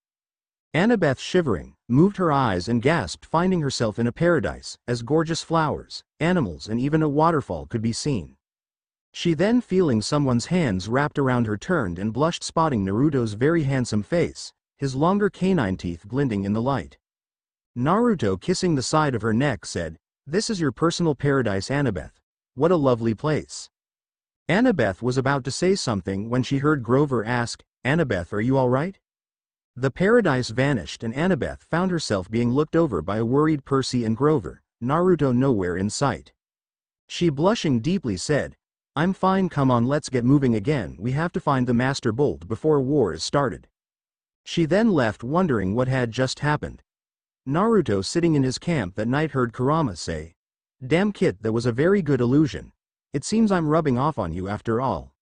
Annabeth shivering, moved her eyes and gasped finding herself in a paradise, as gorgeous flowers, animals and even a waterfall could be seen. She then feeling someone's hands wrapped around her turned and blushed spotting Naruto's very handsome face, his longer canine teeth glinting in the light. Naruto kissing the side of her neck said, this is your personal paradise, Annabeth. What a lovely place. Annabeth was about to say something when she heard Grover ask, Annabeth, are you all right? The paradise vanished and Annabeth found herself being looked over by a worried Percy and Grover, Naruto nowhere in sight. She blushing deeply said, I'm fine come on let's get moving again we have to find the Master Bolt before war is started. She then left wondering what had just happened, Naruto sitting in his camp that night heard Kurama say, Damn kid that was a very good illusion. It seems I'm rubbing off on you after all.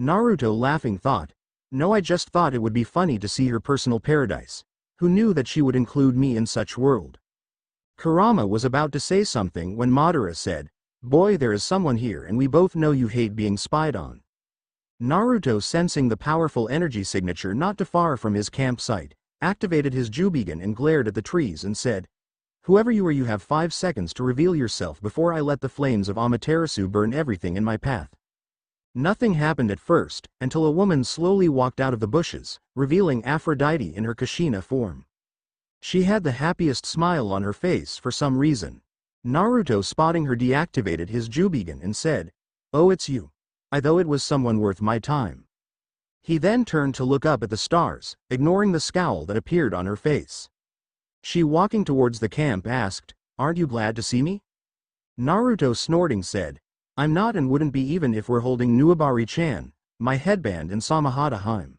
Naruto laughing thought, No I just thought it would be funny to see her personal paradise. Who knew that she would include me in such world? Kurama was about to say something when Madara said, Boy there is someone here and we both know you hate being spied on. Naruto sensing the powerful energy signature not too far from his campsite, activated his Jubegan and glared at the trees and said, Whoever you are you have five seconds to reveal yourself before I let the flames of Amaterasu burn everything in my path. Nothing happened at first, until a woman slowly walked out of the bushes, revealing Aphrodite in her Kashina form. She had the happiest smile on her face for some reason. Naruto spotting her deactivated his Jubigan and said, Oh it's you. I thought it was someone worth my time. He then turned to look up at the stars, ignoring the scowl that appeared on her face. She walking towards the camp asked, Aren't you glad to see me? Naruto snorting said, I'm not and wouldn't be even if we're holding Nuabari-chan, my headband and Samahadaheim."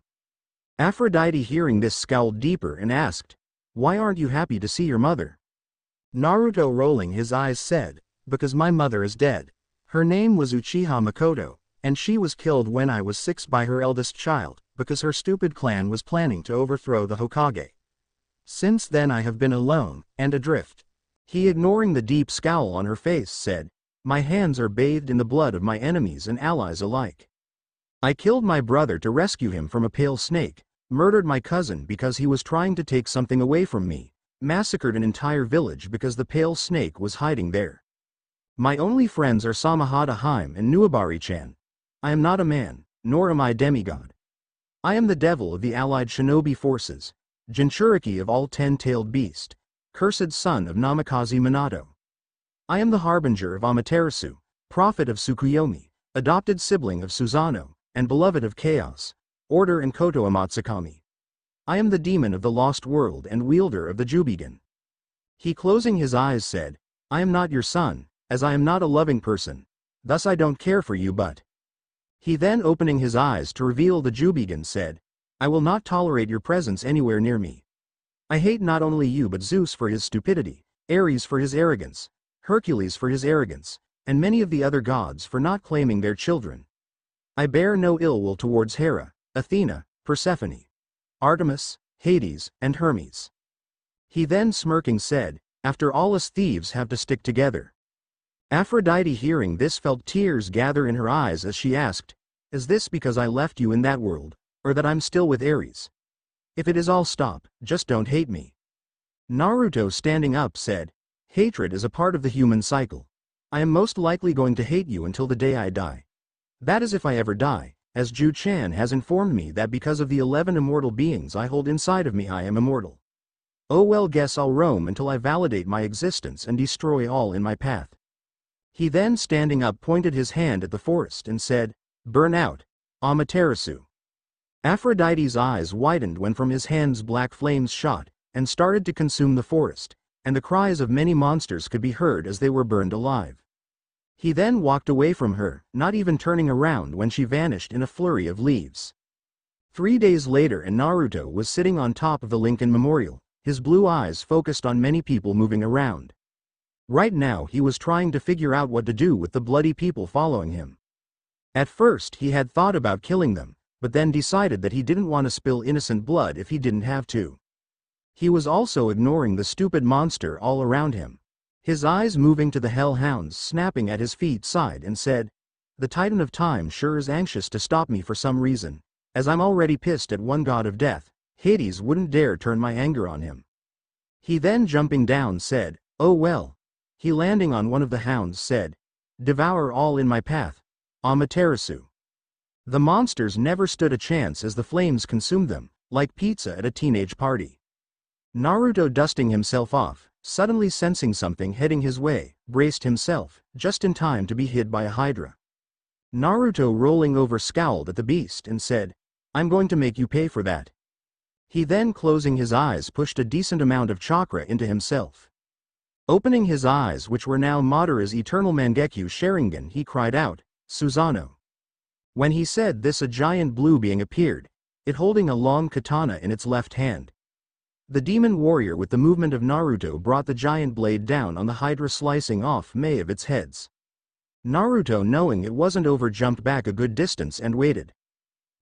Aphrodite hearing this scowled deeper and asked, Why aren't you happy to see your mother? Naruto rolling his eyes said, Because my mother is dead. Her name was Uchiha Makoto, and she was killed when I was six by her eldest child, because her stupid clan was planning to overthrow the Hokage. Since then I have been alone, and adrift. He ignoring the deep scowl on her face said, My hands are bathed in the blood of my enemies and allies alike. I killed my brother to rescue him from a pale snake, murdered my cousin because he was trying to take something away from me, massacred an entire village because the pale snake was hiding there. My only friends are Samahada Haim and Nuabari-chan, I am not a man, nor am I demigod. I am the devil of the allied shinobi forces, Jinchuriki of all ten-tailed beast, cursed son of Namikaze Minato. I am the harbinger of Amaterasu, prophet of Tsukuyomi, adopted sibling of Susano, and beloved of Chaos, Order and Koto Amatsukami. I am the demon of the lost world and wielder of the Jubigan. He closing his eyes said, I am not your son, as I am not a loving person, thus I don't care for you but, he then opening his eyes to reveal the Jubigan said, I will not tolerate your presence anywhere near me. I hate not only you but Zeus for his stupidity, Ares for his arrogance, Hercules for his arrogance, and many of the other gods for not claiming their children. I bear no ill will towards Hera, Athena, Persephone, Artemis, Hades, and Hermes. He then smirking said, After all us thieves have to stick together. Aphrodite hearing this felt tears gather in her eyes as she asked, Is this because I left you in that world, or that I'm still with Ares? If it is all stop, just don't hate me. Naruto standing up said, Hatred is a part of the human cycle. I am most likely going to hate you until the day I die. That is if I ever die, as Ju-chan has informed me that because of the 11 immortal beings I hold inside of me I am immortal. Oh well guess I'll roam until I validate my existence and destroy all in my path. He then standing up pointed his hand at the forest and said, Burn out, Amaterasu. Aphrodite's eyes widened when from his hands black flames shot, and started to consume the forest, and the cries of many monsters could be heard as they were burned alive. He then walked away from her, not even turning around when she vanished in a flurry of leaves. Three days later and Naruto was sitting on top of the Lincoln Memorial, his blue eyes focused on many people moving around. Right now he was trying to figure out what to do with the bloody people following him. At first he had thought about killing them, but then decided that he didn't want to spill innocent blood if he didn't have to. He was also ignoring the stupid monster all around him. His eyes moving to the hellhounds snapping at his feet sighed and said, The titan of time sure is anxious to stop me for some reason, as I'm already pissed at one god of death, Hades wouldn't dare turn my anger on him. He then jumping down said, Oh well, he landing on one of the hounds said, Devour all in my path. Amaterasu. The monsters never stood a chance as the flames consumed them, like pizza at a teenage party. Naruto dusting himself off, suddenly sensing something heading his way, braced himself, just in time to be hit by a hydra. Naruto rolling over scowled at the beast and said, I'm going to make you pay for that. He then closing his eyes pushed a decent amount of chakra into himself. Opening his eyes which were now Madara's eternal Mangekyu Sharingan he cried out, Susano. When he said this a giant blue being appeared, it holding a long katana in its left hand. The demon warrior with the movement of Naruto brought the giant blade down on the Hydra slicing off May of its heads. Naruto knowing it wasn't over jumped back a good distance and waited.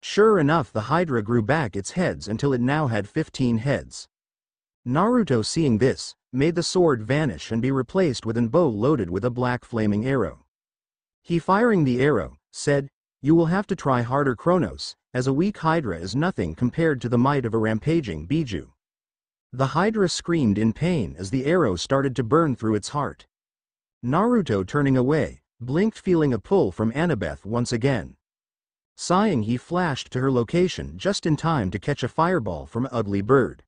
Sure enough the Hydra grew back its heads until it now had 15 heads. Naruto seeing this, made the sword vanish and be replaced with an bow loaded with a black flaming arrow. He firing the arrow, said, You will have to try harder Kronos, as a weak Hydra is nothing compared to the might of a rampaging Biju. The Hydra screamed in pain as the arrow started to burn through its heart. Naruto turning away, blinked feeling a pull from Annabeth once again. Sighing he flashed to her location just in time to catch a fireball from ugly bird.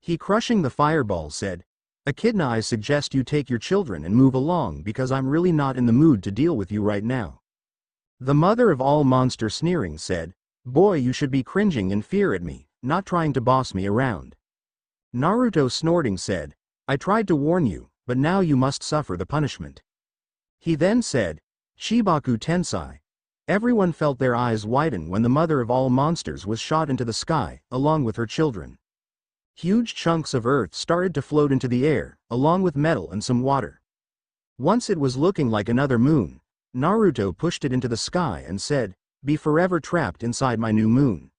He crushing the fireball said, Echidna I suggest you take your children and move along because I'm really not in the mood to deal with you right now. The mother of all monster sneering said, Boy you should be cringing in fear at me, not trying to boss me around. Naruto snorting said, I tried to warn you, but now you must suffer the punishment. He then said, Shibaku Tensai. Everyone felt their eyes widen when the mother of all monsters was shot into the sky, along with her children. Huge chunks of earth started to float into the air, along with metal and some water. Once it was looking like another moon, Naruto pushed it into the sky and said, Be forever trapped inside my new moon.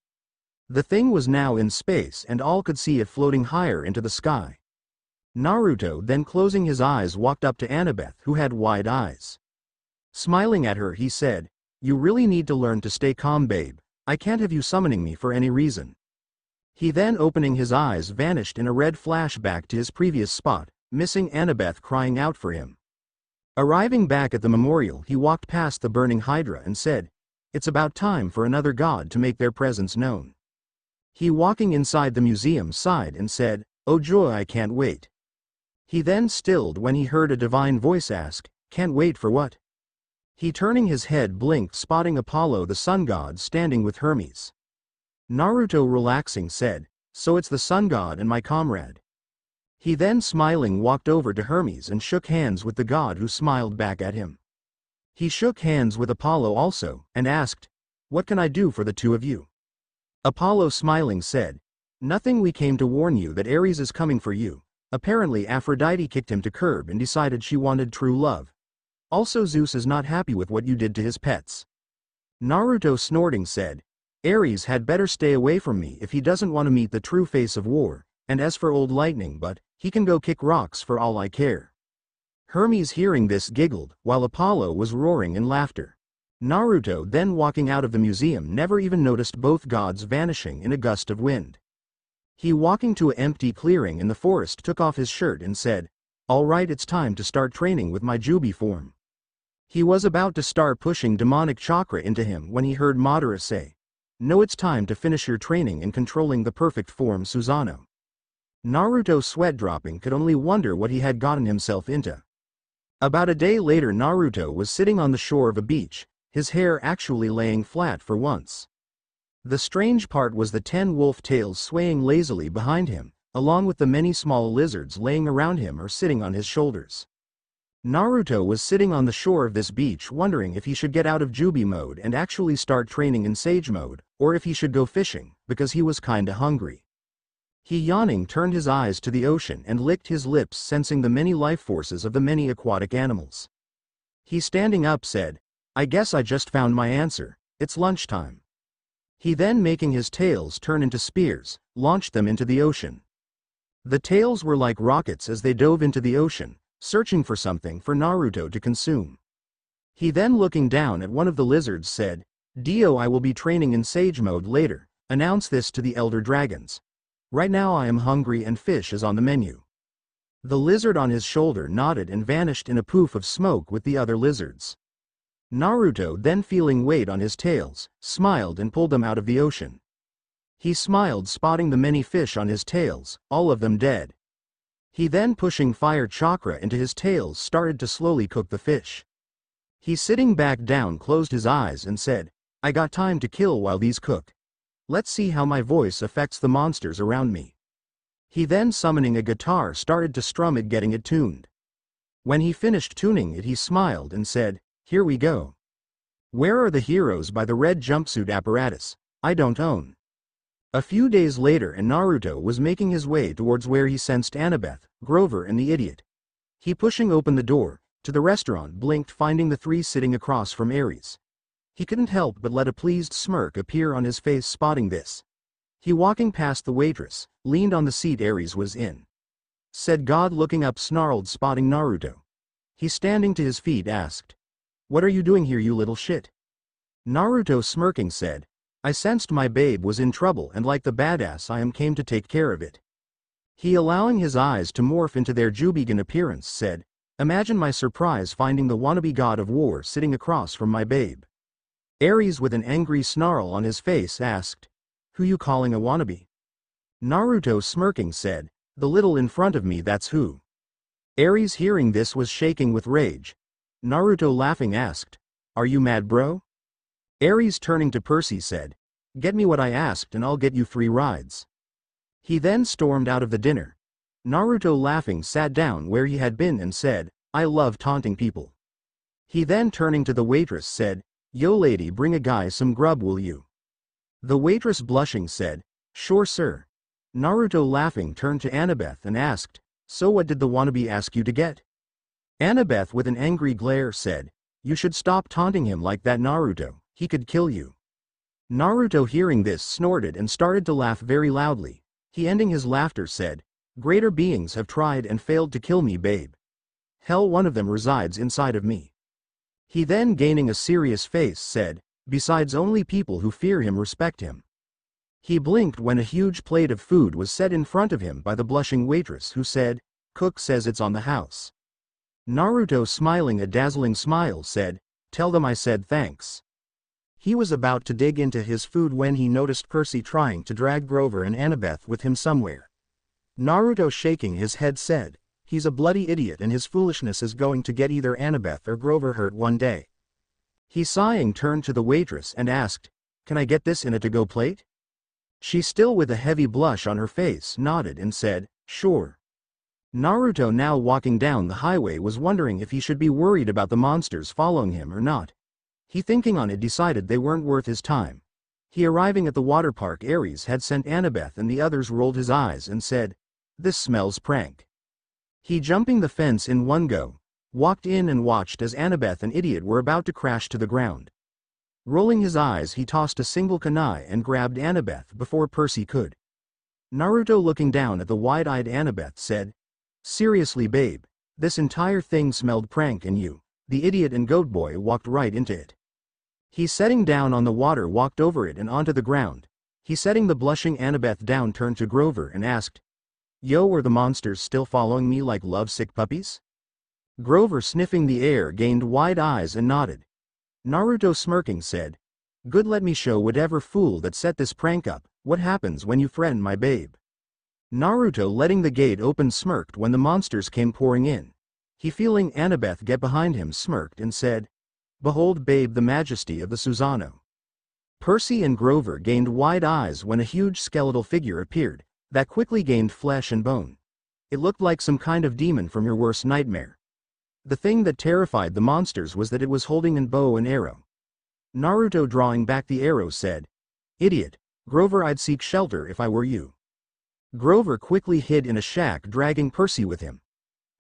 The thing was now in space and all could see it floating higher into the sky. Naruto then closing his eyes walked up to Annabeth who had wide eyes. Smiling at her he said, You really need to learn to stay calm babe, I can't have you summoning me for any reason. He then opening his eyes vanished in a red flashback to his previous spot, missing Annabeth crying out for him. Arriving back at the memorial he walked past the burning hydra and said, it's about time for another god to make their presence known. He walking inside the museum sighed and said, oh joy I can't wait. He then stilled when he heard a divine voice ask, can't wait for what? He turning his head blinked spotting Apollo the sun god standing with Hermes. Naruto relaxing said, so it's the sun god and my comrade. He then smiling walked over to Hermes and shook hands with the god who smiled back at him. He shook hands with Apollo also, and asked, What can I do for the two of you? Apollo smiling said, Nothing we came to warn you that Ares is coming for you. Apparently Aphrodite kicked him to curb and decided she wanted true love. Also Zeus is not happy with what you did to his pets. Naruto snorting said, Ares had better stay away from me if he doesn't want to meet the true face of war, and as for old lightning but, he can go kick rocks for all I care. Hermes hearing this giggled, while Apollo was roaring in laughter. Naruto then walking out of the museum never even noticed both gods vanishing in a gust of wind. He walking to an empty clearing in the forest took off his shirt and said, Alright it's time to start training with my Jubi form. He was about to start pushing demonic chakra into him when he heard Madara say, Know it's time to finish your training in controlling the perfect form Susano. Naruto sweat dropping could only wonder what he had gotten himself into. About a day later Naruto was sitting on the shore of a beach, his hair actually laying flat for once. The strange part was the ten wolf tails swaying lazily behind him, along with the many small lizards laying around him or sitting on his shoulders. Naruto was sitting on the shore of this beach wondering if he should get out of Jubi mode and actually start training in Sage mode, or if he should go fishing, because he was kinda hungry. He yawning turned his eyes to the ocean and licked his lips sensing the many life forces of the many aquatic animals. He standing up said, I guess I just found my answer, it's lunchtime. He then making his tails turn into spears, launched them into the ocean. The tails were like rockets as they dove into the ocean, searching for something for Naruto to consume. He then looking down at one of the lizards said, Dio I will be training in sage mode later, announce this to the elder dragons. Right now I am hungry and fish is on the menu. The lizard on his shoulder nodded and vanished in a poof of smoke with the other lizards. Naruto then feeling weight on his tails, smiled and pulled them out of the ocean. He smiled spotting the many fish on his tails, all of them dead. He then pushing fire chakra into his tails started to slowly cook the fish. He sitting back down closed his eyes and said, I got time to kill while these cook. Let's see how my voice affects the monsters around me. He then summoning a guitar started to strum it getting it tuned. When he finished tuning it he smiled and said, here we go. Where are the heroes by the red jumpsuit apparatus? I don't own. A few days later and Naruto was making his way towards where he sensed Annabeth, Grover and the idiot. He pushing open the door, to the restaurant blinked finding the three sitting across from Ares. He couldn't help but let a pleased smirk appear on his face spotting this. He walking past the waitress, leaned on the seat Ares was in. Said God looking up snarled spotting Naruto. He standing to his feet asked. What are you doing here you little shit? Naruto smirking said, I sensed my babe was in trouble and like the badass I am came to take care of it. He allowing his eyes to morph into their Jubigan appearance said, Imagine my surprise finding the wannabe god of war sitting across from my babe. Ares with an angry snarl on his face asked, Who you calling a wannabe? Naruto smirking said, The little in front of me that's who. Ares hearing this was shaking with rage. Naruto laughing asked, Are you mad bro? Ares turning to Percy said, Get me what I asked and I'll get you free rides. He then stormed out of the dinner. Naruto laughing sat down where he had been and said, I love taunting people. He then turning to the waitress said, Yo lady bring a guy some grub will you? The waitress blushing said, Sure sir. Naruto laughing turned to Annabeth and asked, So what did the wannabe ask you to get? Annabeth with an angry glare said, You should stop taunting him like that Naruto. He could kill you. Naruto hearing this snorted and started to laugh very loudly. He ending his laughter said, Greater beings have tried and failed to kill me babe. Hell one of them resides inside of me. He then gaining a serious face said, besides only people who fear him respect him. He blinked when a huge plate of food was set in front of him by the blushing waitress who said, cook says it's on the house. Naruto smiling a dazzling smile said, tell them I said thanks. He was about to dig into his food when he noticed Percy trying to drag Grover and Annabeth with him somewhere. Naruto shaking his head said, he's a bloody idiot and his foolishness is going to get either Annabeth or Grover hurt one day. He sighing turned to the waitress and asked, can I get this in a to-go plate? She still with a heavy blush on her face nodded and said, sure. Naruto now walking down the highway was wondering if he should be worried about the monsters following him or not. He thinking on it decided they weren't worth his time. He arriving at the water park Ares had sent Annabeth and the others rolled his eyes and said, this smells prank. He jumping the fence in one go, walked in and watched as Annabeth and Idiot were about to crash to the ground. Rolling his eyes he tossed a single kanai and grabbed Annabeth before Percy could. Naruto looking down at the wide-eyed Annabeth said, Seriously babe, this entire thing smelled prank and you, the idiot and goat boy walked right into it. He setting down on the water walked over it and onto the ground. He setting the blushing Annabeth down turned to Grover and asked, Yo were the monsters still following me like lovesick puppies? Grover sniffing the air gained wide eyes and nodded. Naruto smirking said, Good let me show whatever fool that set this prank up, what happens when you friend my babe. Naruto letting the gate open smirked when the monsters came pouring in. He feeling Annabeth get behind him smirked and said, Behold babe the majesty of the Susano. Percy and Grover gained wide eyes when a huge skeletal figure appeared, that quickly gained flesh and bone. It looked like some kind of demon from your worst nightmare. The thing that terrified the monsters was that it was holding an bow and arrow. Naruto drawing back the arrow said, Idiot, Grover I'd seek shelter if I were you. Grover quickly hid in a shack dragging Percy with him.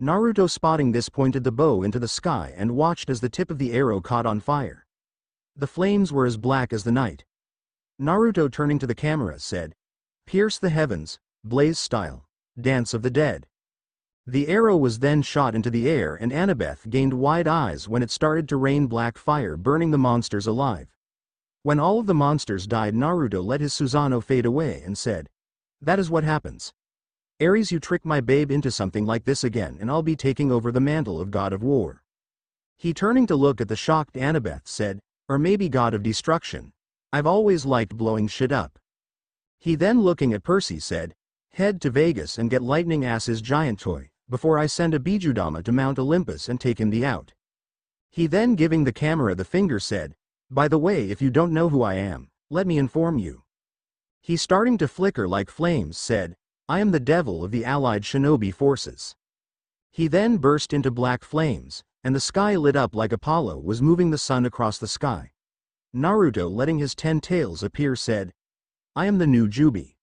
Naruto spotting this pointed the bow into the sky and watched as the tip of the arrow caught on fire. The flames were as black as the night. Naruto turning to the camera said, Pierce the heavens, blaze style, dance of the dead. The arrow was then shot into the air and Annabeth gained wide eyes when it started to rain black fire burning the monsters alive. When all of the monsters died Naruto let his Susano fade away and said, That is what happens. Ares you trick my babe into something like this again and I'll be taking over the mantle of god of war. He turning to look at the shocked Annabeth said, or maybe god of destruction. I've always liked blowing shit up. He then looking at Percy said, head to Vegas and get lightning ass's giant toy, before I send a Bijudama to Mount Olympus and take him the out. He then giving the camera the finger said, by the way if you don't know who I am, let me inform you. He starting to flicker like flames said, I am the devil of the allied shinobi forces. He then burst into black flames, and the sky lit up like Apollo was moving the sun across the sky. Naruto letting his ten tails appear said, I am the new Jubi.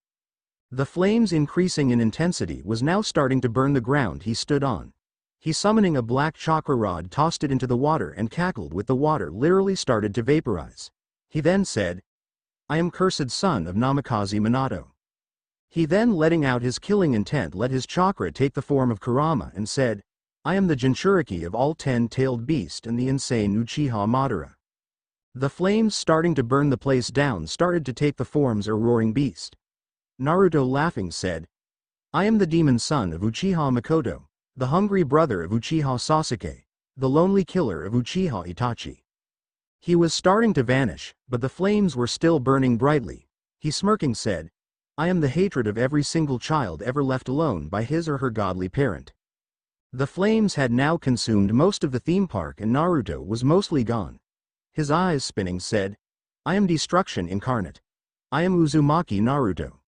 The flames increasing in intensity was now starting to burn the ground he stood on. He summoning a black chakra rod tossed it into the water and cackled with the water literally started to vaporize. He then said, I am cursed son of Namikaze Minato. He then letting out his killing intent let his chakra take the form of Kurama and said, I am the Jinchuriki of all ten-tailed beast and the insane Uchiha Madara. The flames starting to burn the place down started to take the forms of roaring beast. Naruto laughing said, I am the demon son of Uchiha Makoto, the hungry brother of Uchiha Sasuke, the lonely killer of Uchiha Itachi. He was starting to vanish, but the flames were still burning brightly. He smirking said, I am the hatred of every single child ever left alone by his or her godly parent. The flames had now consumed most of the theme park and Naruto was mostly gone. His eyes spinning said, I am destruction incarnate. I am Uzumaki Naruto.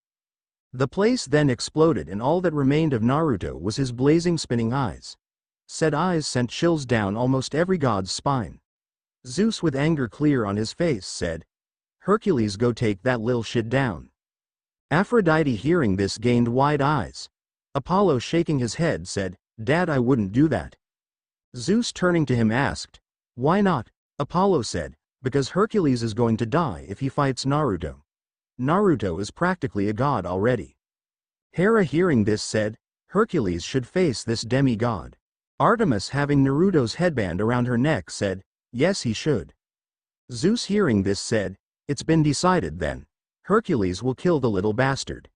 The place then exploded and all that remained of Naruto was his blazing spinning eyes. Said eyes sent chills down almost every god's spine. Zeus with anger clear on his face said, Hercules go take that lil shit down. Aphrodite hearing this gained wide eyes. Apollo shaking his head said, Dad I wouldn't do that. Zeus turning to him asked, Why not? Apollo said, Because Hercules is going to die if he fights Naruto. Naruto is practically a god already. Hera hearing this said, Hercules should face this demigod. Artemis having Naruto's headband around her neck said, Yes he should. Zeus hearing this said, It's been decided then. Hercules will kill the little bastard.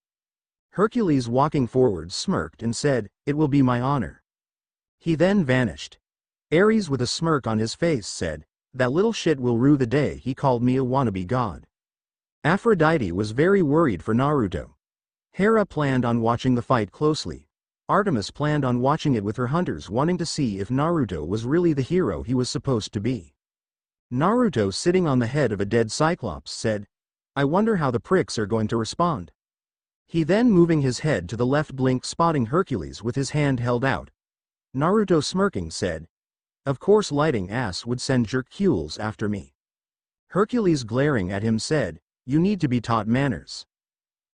Hercules walking forward smirked and said, It will be my honor. He then vanished. Ares with a smirk on his face said, That little shit will rue the day he called me a wannabe god. Aphrodite was very worried for Naruto. Hera planned on watching the fight closely. Artemis planned on watching it with her hunters wanting to see if Naruto was really the hero he was supposed to be. Naruto sitting on the head of a dead Cyclops said, I wonder how the pricks are going to respond. He then moving his head to the left blink spotting Hercules with his hand held out. Naruto smirking said, Of course lighting ass would send jerkules after me. Hercules glaring at him said, You need to be taught manners.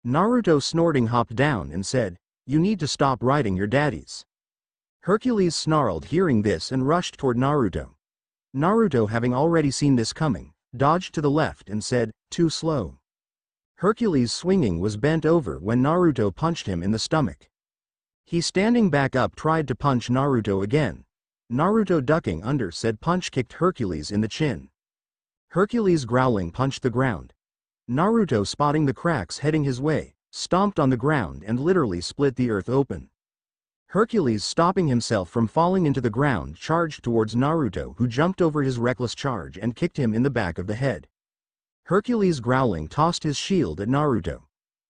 Naruto snorting hopped down and said, You need to stop riding your daddies. Hercules snarled hearing this and rushed toward Naruto. Naruto having already seen this coming, dodged to the left and said, too slow. Hercules swinging was bent over when Naruto punched him in the stomach. He standing back up tried to punch Naruto again. Naruto ducking under said punch kicked Hercules in the chin. Hercules growling punched the ground. Naruto spotting the cracks heading his way, stomped on the ground and literally split the earth open. Hercules stopping himself from falling into the ground charged towards Naruto who jumped over his reckless charge and kicked him in the back of the head. Hercules growling tossed his shield at Naruto.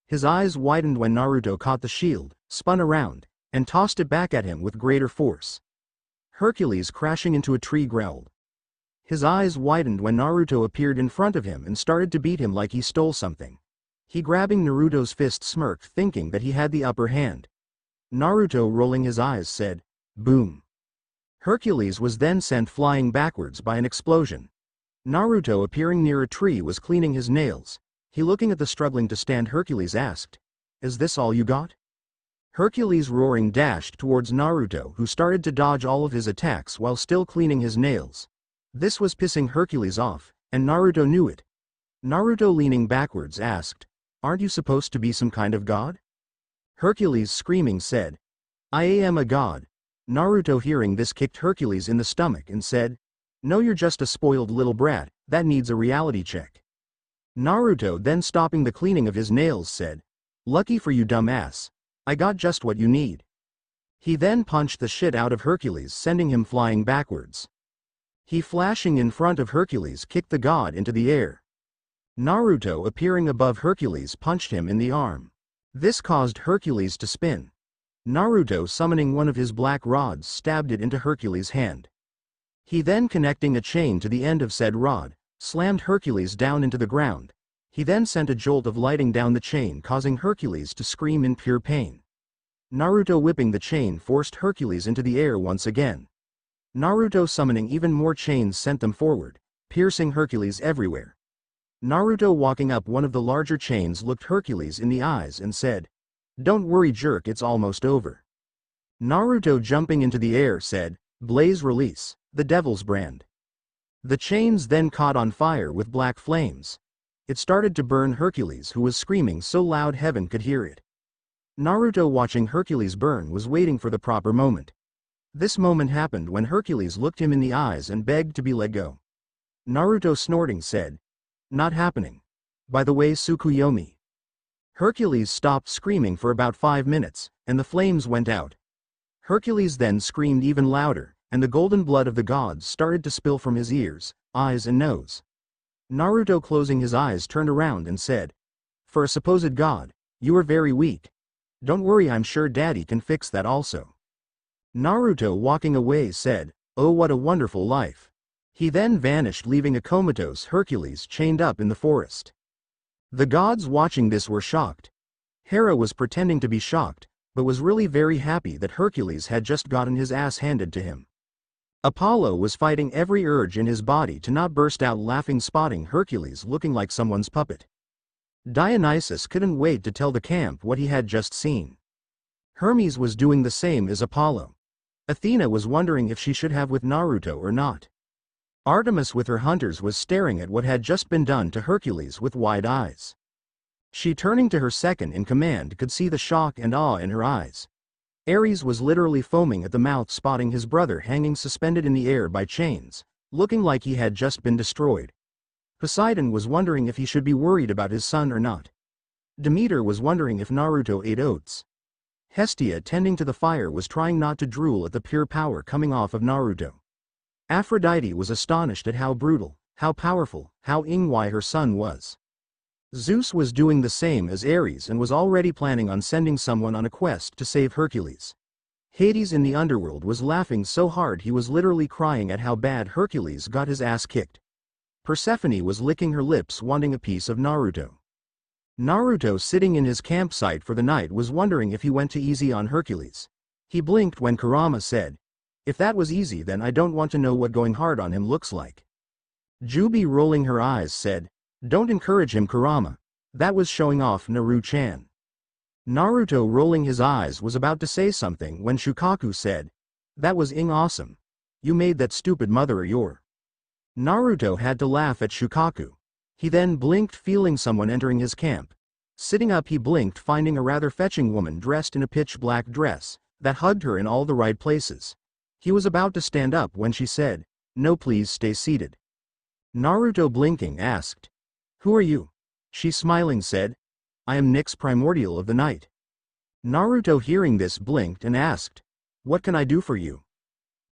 His eyes widened when Naruto caught the shield, spun around, and tossed it back at him with greater force. Hercules crashing into a tree growled. His eyes widened when Naruto appeared in front of him and started to beat him like he stole something. He grabbing Naruto's fist smirked thinking that he had the upper hand. Naruto rolling his eyes said, boom. Hercules was then sent flying backwards by an explosion. Naruto appearing near a tree was cleaning his nails. He looking at the struggling to stand Hercules asked, Is this all you got? Hercules roaring dashed towards Naruto who started to dodge all of his attacks while still cleaning his nails. This was pissing Hercules off, and Naruto knew it. Naruto leaning backwards asked, Aren't you supposed to be some kind of god? Hercules screaming said, I am a god. Naruto hearing this kicked Hercules in the stomach and said, no you're just a spoiled little brat, that needs a reality check. Naruto then stopping the cleaning of his nails said, Lucky for you dumbass. I got just what you need. He then punched the shit out of Hercules sending him flying backwards. He flashing in front of Hercules kicked the god into the air. Naruto appearing above Hercules punched him in the arm. This caused Hercules to spin. Naruto summoning one of his black rods stabbed it into Hercules' hand. He then connecting a chain to the end of said rod, slammed Hercules down into the ground. He then sent a jolt of lighting down the chain causing Hercules to scream in pure pain. Naruto whipping the chain forced Hercules into the air once again. Naruto summoning even more chains sent them forward, piercing Hercules everywhere. Naruto walking up one of the larger chains looked Hercules in the eyes and said, Don't worry jerk it's almost over. Naruto jumping into the air said, Blaze release the Devil's Brand. The chains then caught on fire with black flames. It started to burn Hercules who was screaming so loud heaven could hear it. Naruto watching Hercules burn was waiting for the proper moment. This moment happened when Hercules looked him in the eyes and begged to be let go. Naruto snorting said, Not happening. By the way Sukuyomi. Hercules stopped screaming for about five minutes, and the flames went out. Hercules then screamed even louder, and the golden blood of the gods started to spill from his ears, eyes and nose. Naruto closing his eyes turned around and said, For a supposed god, you are very weak. Don't worry I'm sure daddy can fix that also. Naruto walking away said, Oh what a wonderful life. He then vanished leaving a comatose Hercules chained up in the forest. The gods watching this were shocked. Hera was pretending to be shocked, but was really very happy that Hercules had just gotten his ass handed to him. Apollo was fighting every urge in his body to not burst out laughing spotting Hercules looking like someone's puppet. Dionysus couldn't wait to tell the camp what he had just seen. Hermes was doing the same as Apollo. Athena was wondering if she should have with Naruto or not. Artemis with her hunters was staring at what had just been done to Hercules with wide eyes. She turning to her second in command could see the shock and awe in her eyes. Ares was literally foaming at the mouth spotting his brother hanging suspended in the air by chains, looking like he had just been destroyed. Poseidon was wondering if he should be worried about his son or not. Demeter was wondering if Naruto ate oats. Hestia tending to the fire was trying not to drool at the pure power coming off of Naruto. Aphrodite was astonished at how brutal, how powerful, how Ingwai her son was. Zeus was doing the same as Ares and was already planning on sending someone on a quest to save Hercules. Hades in the underworld was laughing so hard he was literally crying at how bad Hercules got his ass kicked. Persephone was licking her lips wanting a piece of Naruto. Naruto sitting in his campsite for the night was wondering if he went too easy on Hercules. He blinked when Kurama said, if that was easy then I don't want to know what going hard on him looks like. Jubi rolling her eyes said, don't encourage him Kurama. That was showing off Naru-chan. Naruto rolling his eyes was about to say something when Shukaku said, That was ing awesome. You made that stupid mother of your. Naruto had to laugh at Shukaku. He then blinked feeling someone entering his camp. Sitting up he blinked finding a rather fetching woman dressed in a pitch black dress, that hugged her in all the right places. He was about to stand up when she said, No please stay seated. Naruto blinking asked, who are you? She smiling said. I am Nix Primordial of the Night. Naruto hearing this blinked and asked, What can I do for you?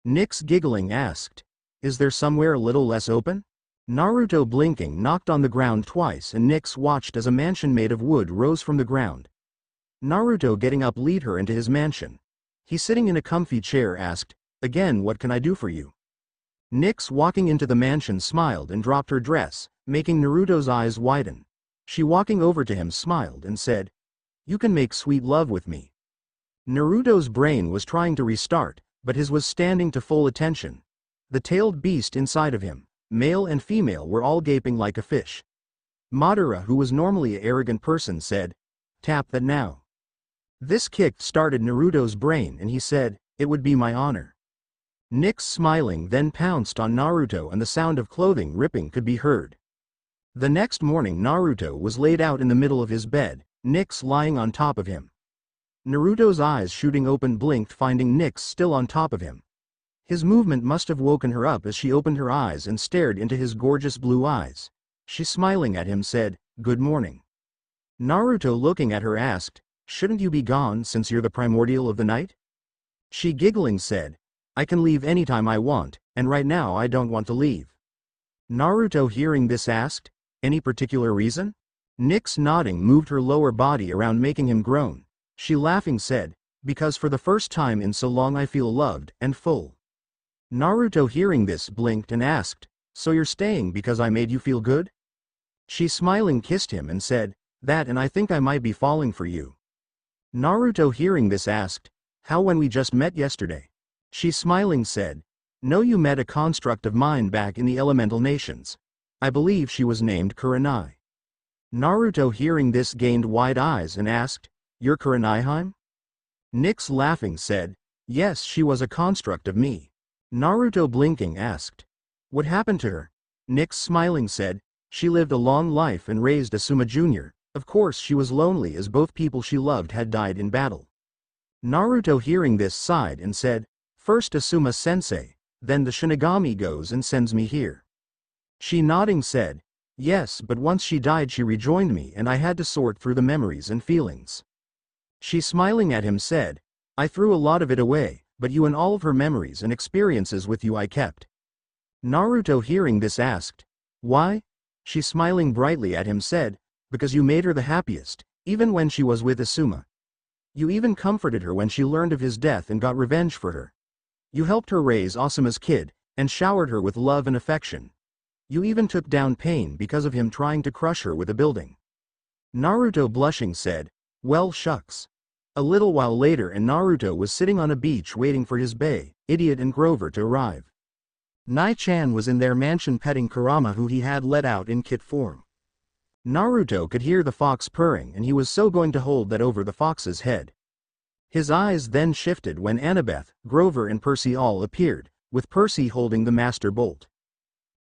Nix giggling asked, Is there somewhere a little less open? Naruto blinking knocked on the ground twice and Nix watched as a mansion made of wood rose from the ground. Naruto getting up lead her into his mansion. He sitting in a comfy chair asked, Again what can I do for you? Nix walking into the mansion smiled and dropped her dress, making Naruto's eyes widen. She walking over to him smiled and said, You can make sweet love with me. Naruto's brain was trying to restart, but his was standing to full attention. The tailed beast inside of him, male and female were all gaping like a fish. Madara who was normally an arrogant person said, Tap that now. This kick started Naruto's brain and he said, It would be my honor. Nix smiling then pounced on Naruto and the sound of clothing ripping could be heard. The next morning Naruto was laid out in the middle of his bed, Nix lying on top of him. Naruto's eyes shooting open blinked finding Nix still on top of him. His movement must have woken her up as she opened her eyes and stared into his gorgeous blue eyes. She smiling at him said, good morning. Naruto looking at her asked, shouldn't you be gone since you're the primordial of the night? She giggling said, I can leave anytime I want, and right now I don't want to leave. Naruto hearing this asked, any particular reason? Nix nodding moved her lower body around making him groan. She laughing said, because for the first time in so long I feel loved and full. Naruto hearing this blinked and asked, so you're staying because I made you feel good? She smiling kissed him and said, that and I think I might be falling for you. Naruto hearing this asked, how when we just met yesterday? She smiling said, No you met a construct of mine back in the elemental nations. I believe she was named Kuranai. Naruto hearing this gained wide eyes and asked, You're Kuranaiheim? Nix laughing said, Yes she was a construct of me. Naruto blinking asked, What happened to her? Nix smiling said, She lived a long life and raised Asuma Jr., of course she was lonely as both people she loved had died in battle. Naruto hearing this sighed and said, First Asuma sensei, then the Shinigami goes and sends me here. She nodding said, yes but once she died she rejoined me and I had to sort through the memories and feelings. She smiling at him said, I threw a lot of it away, but you and all of her memories and experiences with you I kept. Naruto hearing this asked, why? She smiling brightly at him said, because you made her the happiest, even when she was with Asuma. You even comforted her when she learned of his death and got revenge for her. You helped her raise Asuma's kid, and showered her with love and affection. You even took down Pain because of him trying to crush her with a building. Naruto blushing said, well shucks. A little while later and Naruto was sitting on a beach waiting for his bay, Idiot and Grover to arrive. Nai-chan was in their mansion petting Kurama who he had let out in kit form. Naruto could hear the fox purring and he was so going to hold that over the fox's head, his eyes then shifted when Annabeth, Grover and Percy all appeared, with Percy holding the Master Bolt.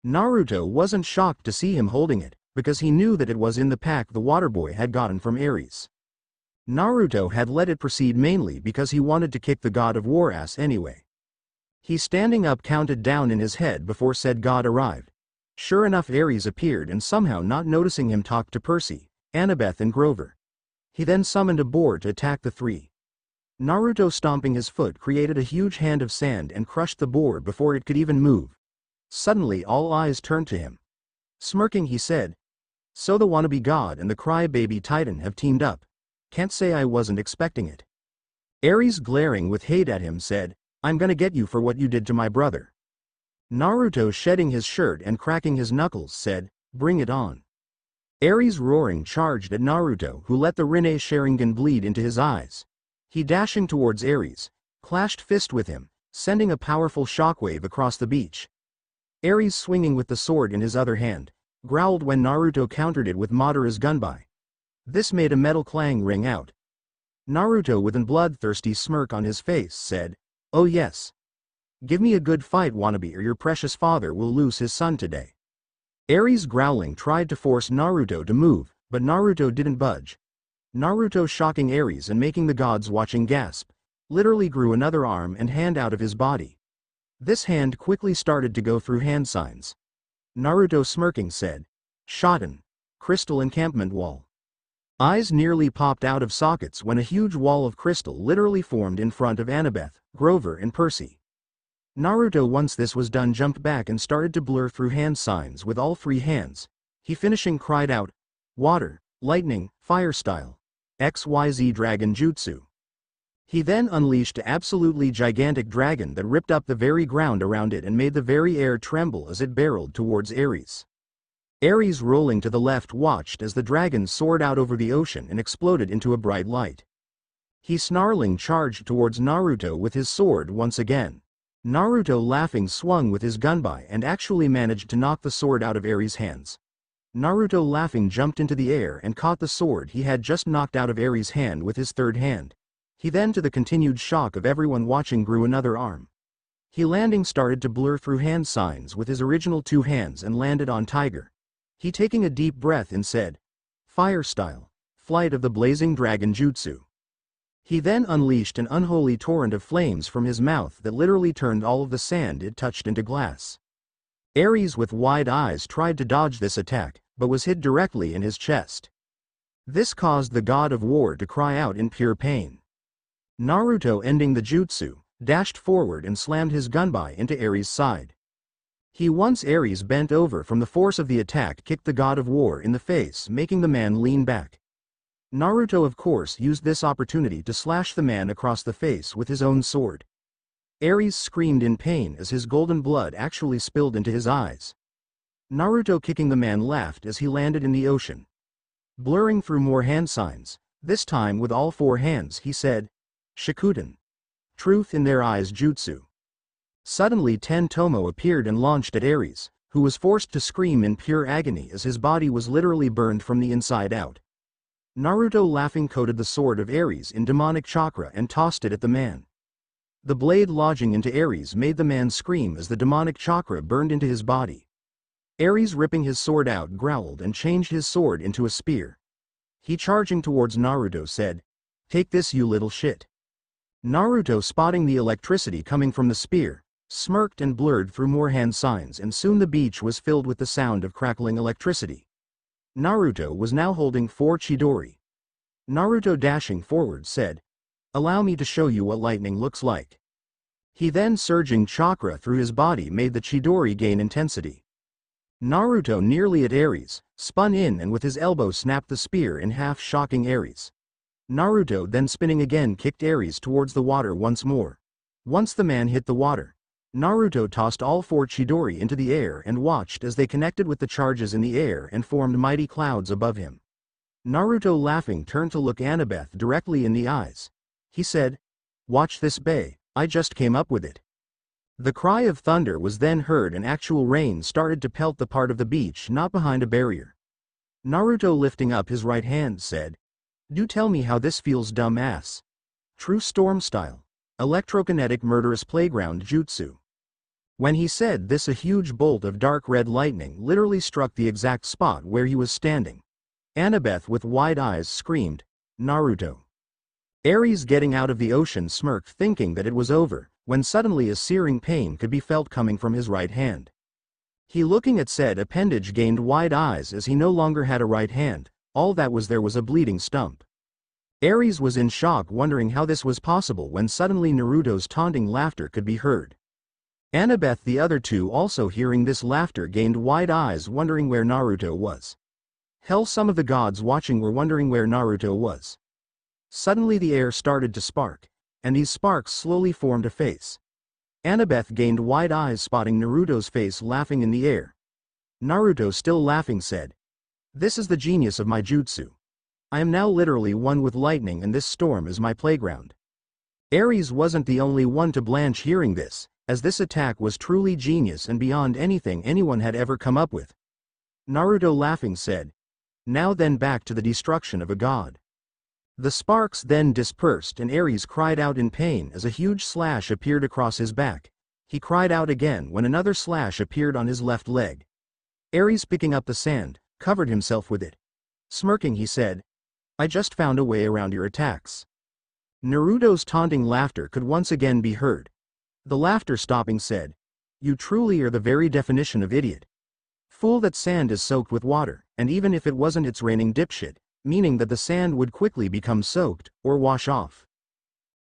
Naruto wasn't shocked to see him holding it, because he knew that it was in the pack the Water Boy had gotten from Ares. Naruto had let it proceed mainly because he wanted to kick the God of War ass anyway. He standing up counted down in his head before said God arrived. Sure enough Ares appeared and somehow not noticing him talked to Percy, Annabeth and Grover. He then summoned a boar to attack the three. Naruto stomping his foot created a huge hand of sand and crushed the board before it could even move. Suddenly all eyes turned to him. Smirking he said, So the wannabe god and the crybaby titan have teamed up. Can't say I wasn't expecting it. Ares glaring with hate at him said, I'm gonna get you for what you did to my brother. Naruto shedding his shirt and cracking his knuckles said, Bring it on. Ares roaring charged at Naruto who let the Rinne Sharingan bleed into his eyes. He dashing towards Ares, clashed fist with him, sending a powerful shockwave across the beach. Ares swinging with the sword in his other hand, growled when Naruto countered it with Madara's gunbai. This made a metal clang ring out. Naruto with an bloodthirsty smirk on his face said, Oh yes. Give me a good fight wannabe or your precious father will lose his son today. Ares growling tried to force Naruto to move, but Naruto didn't budge. Naruto shocking Ares and making the gods watching gasp, literally grew another arm and hand out of his body. This hand quickly started to go through hand signs. Naruto smirking said, Shoten, crystal encampment wall. Eyes nearly popped out of sockets when a huge wall of crystal literally formed in front of Annabeth, Grover and Percy. Naruto once this was done jumped back and started to blur through hand signs with all three hands, he finishing cried out, water, lightning, fire style. XYZ Dragon Jutsu. He then unleashed an absolutely gigantic dragon that ripped up the very ground around it and made the very air tremble as it barreled towards Ares. Ares rolling to the left watched as the dragon soared out over the ocean and exploded into a bright light. He snarling charged towards Naruto with his sword once again. Naruto laughing swung with his gunbai and actually managed to knock the sword out of Ares' hands. Naruto laughing jumped into the air and caught the sword he had just knocked out of Ares' hand with his third hand. He then to the continued shock of everyone watching grew another arm. He landing started to blur through hand signs with his original two hands and landed on Tiger. He taking a deep breath and said, Fire style, flight of the blazing dragon jutsu. He then unleashed an unholy torrent of flames from his mouth that literally turned all of the sand it touched into glass. Ares with wide eyes tried to dodge this attack, but was hit directly in his chest. This caused the god of war to cry out in pure pain. Naruto ending the jutsu, dashed forward and slammed his gunbai into Ares' side. He once Ares bent over from the force of the attack kicked the god of war in the face making the man lean back. Naruto of course used this opportunity to slash the man across the face with his own sword. Ares screamed in pain as his golden blood actually spilled into his eyes. Naruto kicking the man laughed as he landed in the ocean. Blurring through more hand signs, this time with all four hands he said, Shikuden. Truth in their eyes jutsu. Suddenly Ten Tomo appeared and launched at Ares, who was forced to scream in pure agony as his body was literally burned from the inside out. Naruto laughing coated the sword of Ares in demonic chakra and tossed it at the man. The blade lodging into Ares made the man scream as the demonic chakra burned into his body. Ares ripping his sword out growled and changed his sword into a spear. He charging towards Naruto said, Take this you little shit. Naruto spotting the electricity coming from the spear, smirked and blurred through more hand signs and soon the beach was filled with the sound of crackling electricity. Naruto was now holding four Chidori. Naruto dashing forward said, Allow me to show you what lightning looks like. He then surging chakra through his body made the Chidori gain intensity. Naruto nearly at Ares, spun in and with his elbow snapped the spear in half shocking Ares. Naruto then spinning again kicked Ares towards the water once more. Once the man hit the water, Naruto tossed all four Chidori into the air and watched as they connected with the charges in the air and formed mighty clouds above him. Naruto laughing turned to look Annabeth directly in the eyes, he said, Watch this bay, I just came up with it. The cry of thunder was then heard and actual rain started to pelt the part of the beach not behind a barrier. Naruto lifting up his right hand said, Do tell me how this feels dumbass. True storm style. Electrokinetic murderous playground jutsu. When he said this a huge bolt of dark red lightning literally struck the exact spot where he was standing. Annabeth with wide eyes screamed, Naruto. Ares getting out of the ocean smirked thinking that it was over, when suddenly a searing pain could be felt coming from his right hand. He looking at said appendage gained wide eyes as he no longer had a right hand, all that was there was a bleeding stump. Ares was in shock wondering how this was possible when suddenly Naruto's taunting laughter could be heard. Annabeth the other two also hearing this laughter gained wide eyes wondering where Naruto was. Hell some of the gods watching were wondering where Naruto was. Suddenly the air started to spark, and these sparks slowly formed a face. Annabeth gained wide eyes spotting Naruto's face laughing in the air. Naruto still laughing said, This is the genius of my jutsu. I am now literally one with lightning and this storm is my playground. Ares wasn't the only one to blanch hearing this, as this attack was truly genius and beyond anything anyone had ever come up with. Naruto laughing said, Now then back to the destruction of a god. The sparks then dispersed and Ares cried out in pain as a huge slash appeared across his back. He cried out again when another slash appeared on his left leg. Ares picking up the sand, covered himself with it. Smirking he said, I just found a way around your attacks. Naruto's taunting laughter could once again be heard. The laughter stopping said, You truly are the very definition of idiot. Fool that sand is soaked with water, and even if it wasn't it's raining dipshit, meaning that the sand would quickly become soaked or wash off.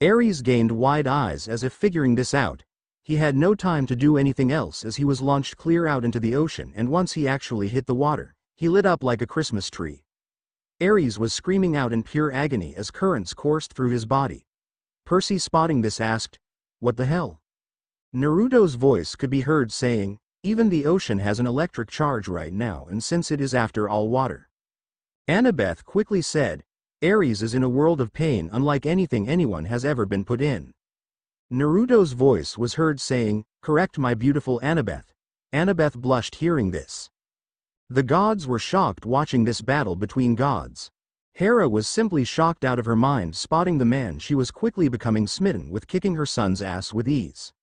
Ares gained wide eyes as if figuring this out. He had no time to do anything else as he was launched clear out into the ocean and once he actually hit the water, he lit up like a Christmas tree. Ares was screaming out in pure agony as currents coursed through his body. Percy spotting this asked, what the hell? Naruto's voice could be heard saying, even the ocean has an electric charge right now and since it is after all water, Annabeth quickly said, "Ares is in a world of pain unlike anything anyone has ever been put in. Naruto's voice was heard saying, Correct my beautiful Annabeth. Annabeth blushed hearing this. The gods were shocked watching this battle between gods. Hera was simply shocked out of her mind spotting the man she was quickly becoming smitten with kicking her son's ass with ease.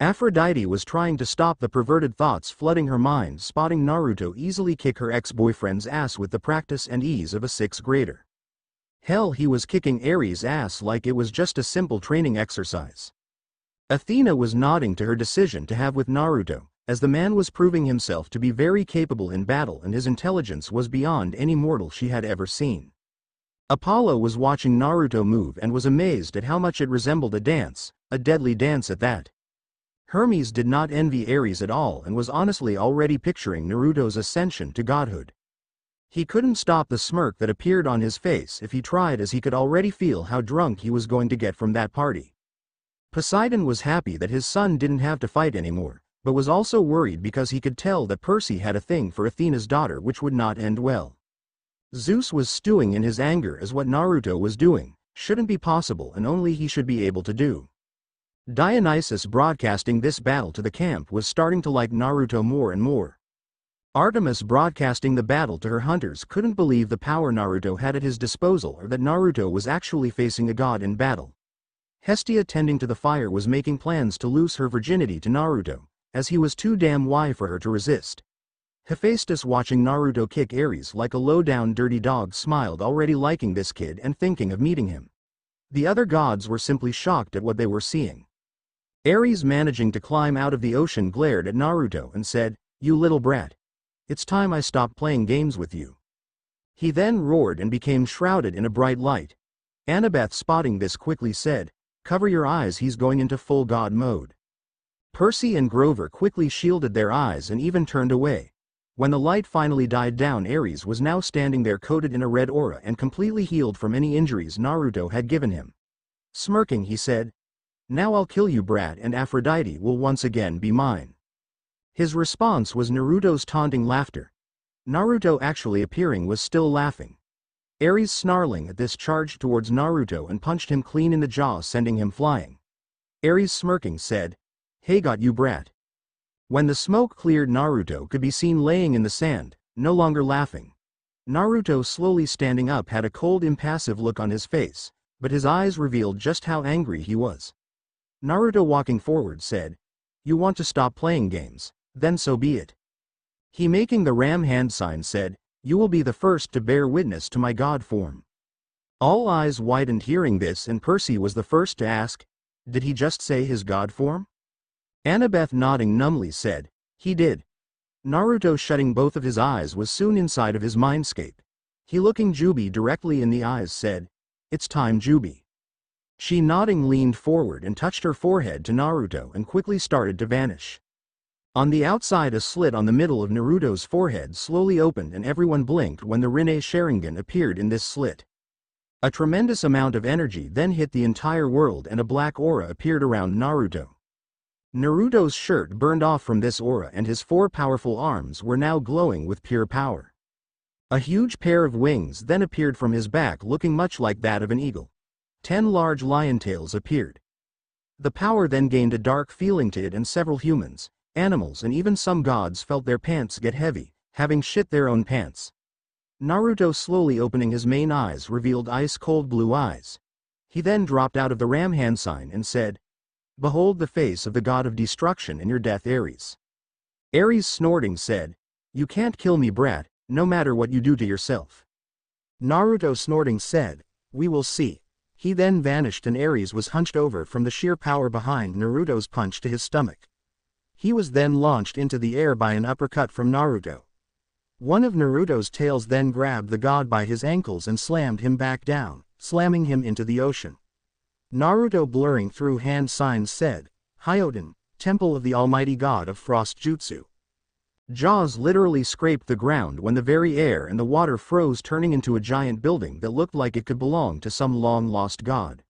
Aphrodite was trying to stop the perverted thoughts flooding her mind spotting Naruto easily kick her ex-boyfriend's ass with the practice and ease of a sixth grader. Hell he was kicking Ares' ass like it was just a simple training exercise. Athena was nodding to her decision to have with Naruto, as the man was proving himself to be very capable in battle and his intelligence was beyond any mortal she had ever seen. Apollo was watching Naruto move and was amazed at how much it resembled a dance, a deadly dance at that. Hermes did not envy Ares at all and was honestly already picturing Naruto's ascension to godhood. He couldn't stop the smirk that appeared on his face if he tried as he could already feel how drunk he was going to get from that party. Poseidon was happy that his son didn't have to fight anymore, but was also worried because he could tell that Percy had a thing for Athena's daughter which would not end well. Zeus was stewing in his anger as what Naruto was doing, shouldn't be possible and only he should be able to do. Dionysus broadcasting this battle to the camp was starting to like Naruto more and more. Artemis broadcasting the battle to her hunters couldn't believe the power Naruto had at his disposal or that Naruto was actually facing a god in battle. Hestia tending to the fire was making plans to lose her virginity to Naruto, as he was too damn wise for her to resist. Hephaestus watching Naruto kick Ares like a low-down dirty dog smiled already liking this kid and thinking of meeting him. The other gods were simply shocked at what they were seeing. Ares managing to climb out of the ocean glared at Naruto and said, You little brat. It's time I stopped playing games with you. He then roared and became shrouded in a bright light. Annabeth spotting this quickly said, Cover your eyes he's going into full god mode. Percy and Grover quickly shielded their eyes and even turned away. When the light finally died down Ares was now standing there coated in a red aura and completely healed from any injuries Naruto had given him. Smirking he said, now I'll kill you brat and Aphrodite will once again be mine. His response was Naruto's taunting laughter. Naruto actually appearing was still laughing. Ares snarling at this charged towards Naruto and punched him clean in the jaw sending him flying. Ares smirking said, Hey got you brat. When the smoke cleared Naruto could be seen laying in the sand, no longer laughing. Naruto slowly standing up had a cold impassive look on his face, but his eyes revealed just how angry he was. Naruto walking forward said, You want to stop playing games, then so be it. He making the ram hand sign said, You will be the first to bear witness to my god form. All eyes widened hearing this and Percy was the first to ask, Did he just say his god form? Annabeth nodding numbly said, He did. Naruto shutting both of his eyes was soon inside of his mindscape. He looking Jubi directly in the eyes said, It's time Jubi. She nodding leaned forward and touched her forehead to Naruto and quickly started to vanish. On the outside a slit on the middle of Naruto's forehead slowly opened and everyone blinked when the Rinne Sharingan appeared in this slit. A tremendous amount of energy then hit the entire world and a black aura appeared around Naruto. Naruto's shirt burned off from this aura and his four powerful arms were now glowing with pure power. A huge pair of wings then appeared from his back looking much like that of an eagle. Ten large lion tails appeared. The power then gained a dark feeling to it and several humans, animals and even some gods felt their pants get heavy, having shit their own pants. Naruto slowly opening his main eyes revealed ice-cold blue eyes. He then dropped out of the ram hand sign and said, Behold the face of the god of destruction in your death Ares. Ares snorting said, You can't kill me brat, no matter what you do to yourself. Naruto snorting said, We will see. He then vanished and Ares was hunched over from the sheer power behind Naruto's punch to his stomach. He was then launched into the air by an uppercut from Naruto. One of Naruto's tails then grabbed the god by his ankles and slammed him back down, slamming him into the ocean. Naruto blurring through hand signs said, Hyoden, Temple of the Almighty God of Frost Jutsu. Jaws literally scraped the ground when the very air and the water froze turning into a giant building that looked like it could belong to some long-lost god.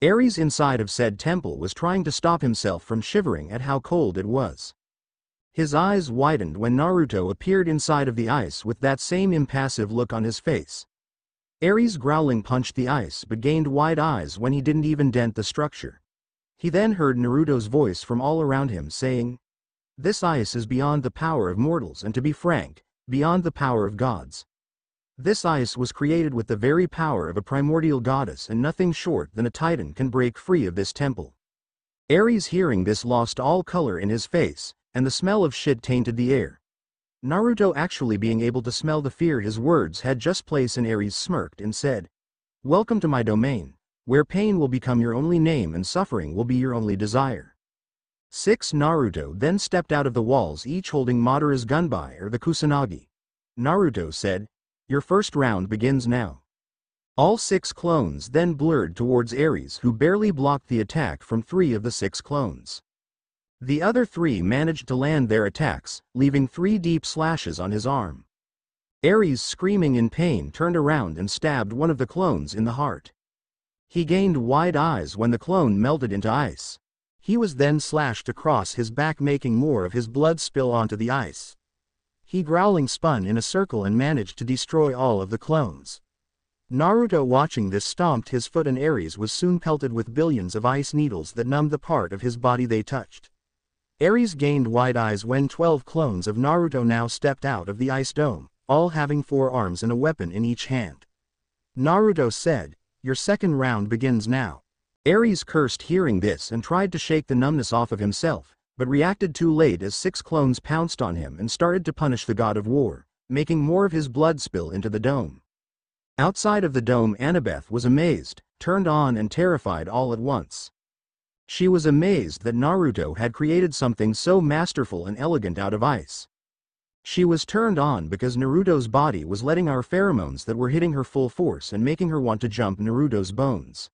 Ares inside of said temple was trying to stop himself from shivering at how cold it was. His eyes widened when Naruto appeared inside of the ice with that same impassive look on his face. Ares growling punched the ice but gained wide eyes when he didn't even dent the structure. He then heard Naruto's voice from all around him saying, this ice is beyond the power of mortals and to be frank, beyond the power of gods. This ice was created with the very power of a primordial goddess and nothing short than a titan can break free of this temple. Ares hearing this lost all color in his face, and the smell of shit tainted the air. Naruto actually being able to smell the fear his words had just placed in Ares smirked and said, Welcome to my domain, where pain will become your only name and suffering will be your only desire. Six Naruto then stepped out of the walls each holding Madara's gunbai or the Kusanagi. Naruto said, Your first round begins now. All six clones then blurred towards Ares who barely blocked the attack from three of the six clones. The other three managed to land their attacks, leaving three deep slashes on his arm. Ares screaming in pain turned around and stabbed one of the clones in the heart. He gained wide eyes when the clone melted into ice. He was then slashed across his back making more of his blood spill onto the ice. He growling spun in a circle and managed to destroy all of the clones. Naruto watching this stomped his foot and Ares was soon pelted with billions of ice needles that numbed the part of his body they touched. Ares gained wide eyes when 12 clones of Naruto now stepped out of the ice dome, all having four arms and a weapon in each hand. Naruto said, your second round begins now. Ares cursed hearing this and tried to shake the numbness off of himself, but reacted too late as six clones pounced on him and started to punish the god of war, making more of his blood spill into the dome. Outside of the dome Annabeth was amazed, turned on and terrified all at once. She was amazed that Naruto had created something so masterful and elegant out of ice. She was turned on because Naruto's body was letting our pheromones that were hitting her full force and making her want to jump Naruto's bones.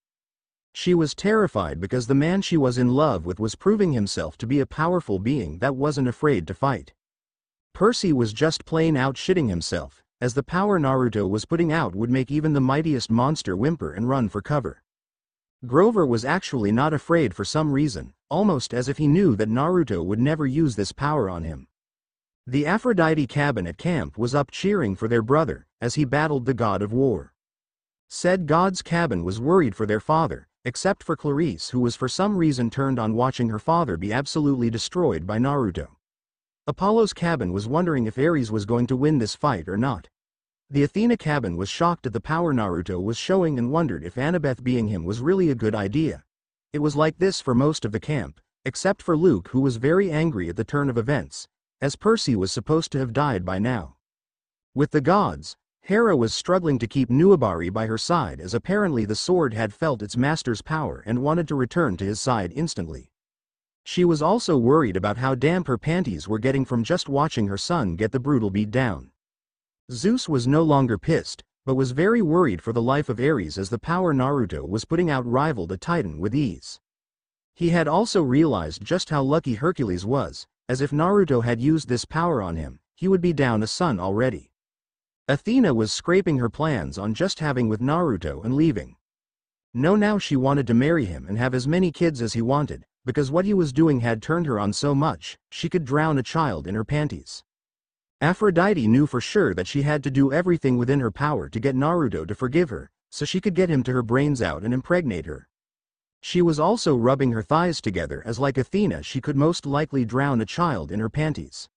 She was terrified because the man she was in love with was proving himself to be a powerful being that wasn't afraid to fight. Percy was just plain out shitting himself, as the power Naruto was putting out would make even the mightiest monster whimper and run for cover. Grover was actually not afraid for some reason, almost as if he knew that Naruto would never use this power on him. The Aphrodite cabin at camp was up cheering for their brother, as he battled the god of war. Said god's cabin was worried for their father, except for Clarice who was for some reason turned on watching her father be absolutely destroyed by Naruto. Apollo's cabin was wondering if Ares was going to win this fight or not. The Athena cabin was shocked at the power Naruto was showing and wondered if Annabeth being him was really a good idea. It was like this for most of the camp, except for Luke who was very angry at the turn of events, as Percy was supposed to have died by now. With the gods, Hera was struggling to keep Nuabari by her side as apparently the sword had felt its master's power and wanted to return to his side instantly. She was also worried about how damp her panties were getting from just watching her son get the brutal beat down. Zeus was no longer pissed, but was very worried for the life of Ares as the power Naruto was putting out rivaled a Titan with ease. He had also realized just how lucky Hercules was, as if Naruto had used this power on him, he would be down a son already. Athena was scraping her plans on just having with Naruto and leaving. No now she wanted to marry him and have as many kids as he wanted, because what he was doing had turned her on so much, she could drown a child in her panties. Aphrodite knew for sure that she had to do everything within her power to get Naruto to forgive her, so she could get him to her brains out and impregnate her. She was also rubbing her thighs together as like Athena she could most likely drown a child in her panties.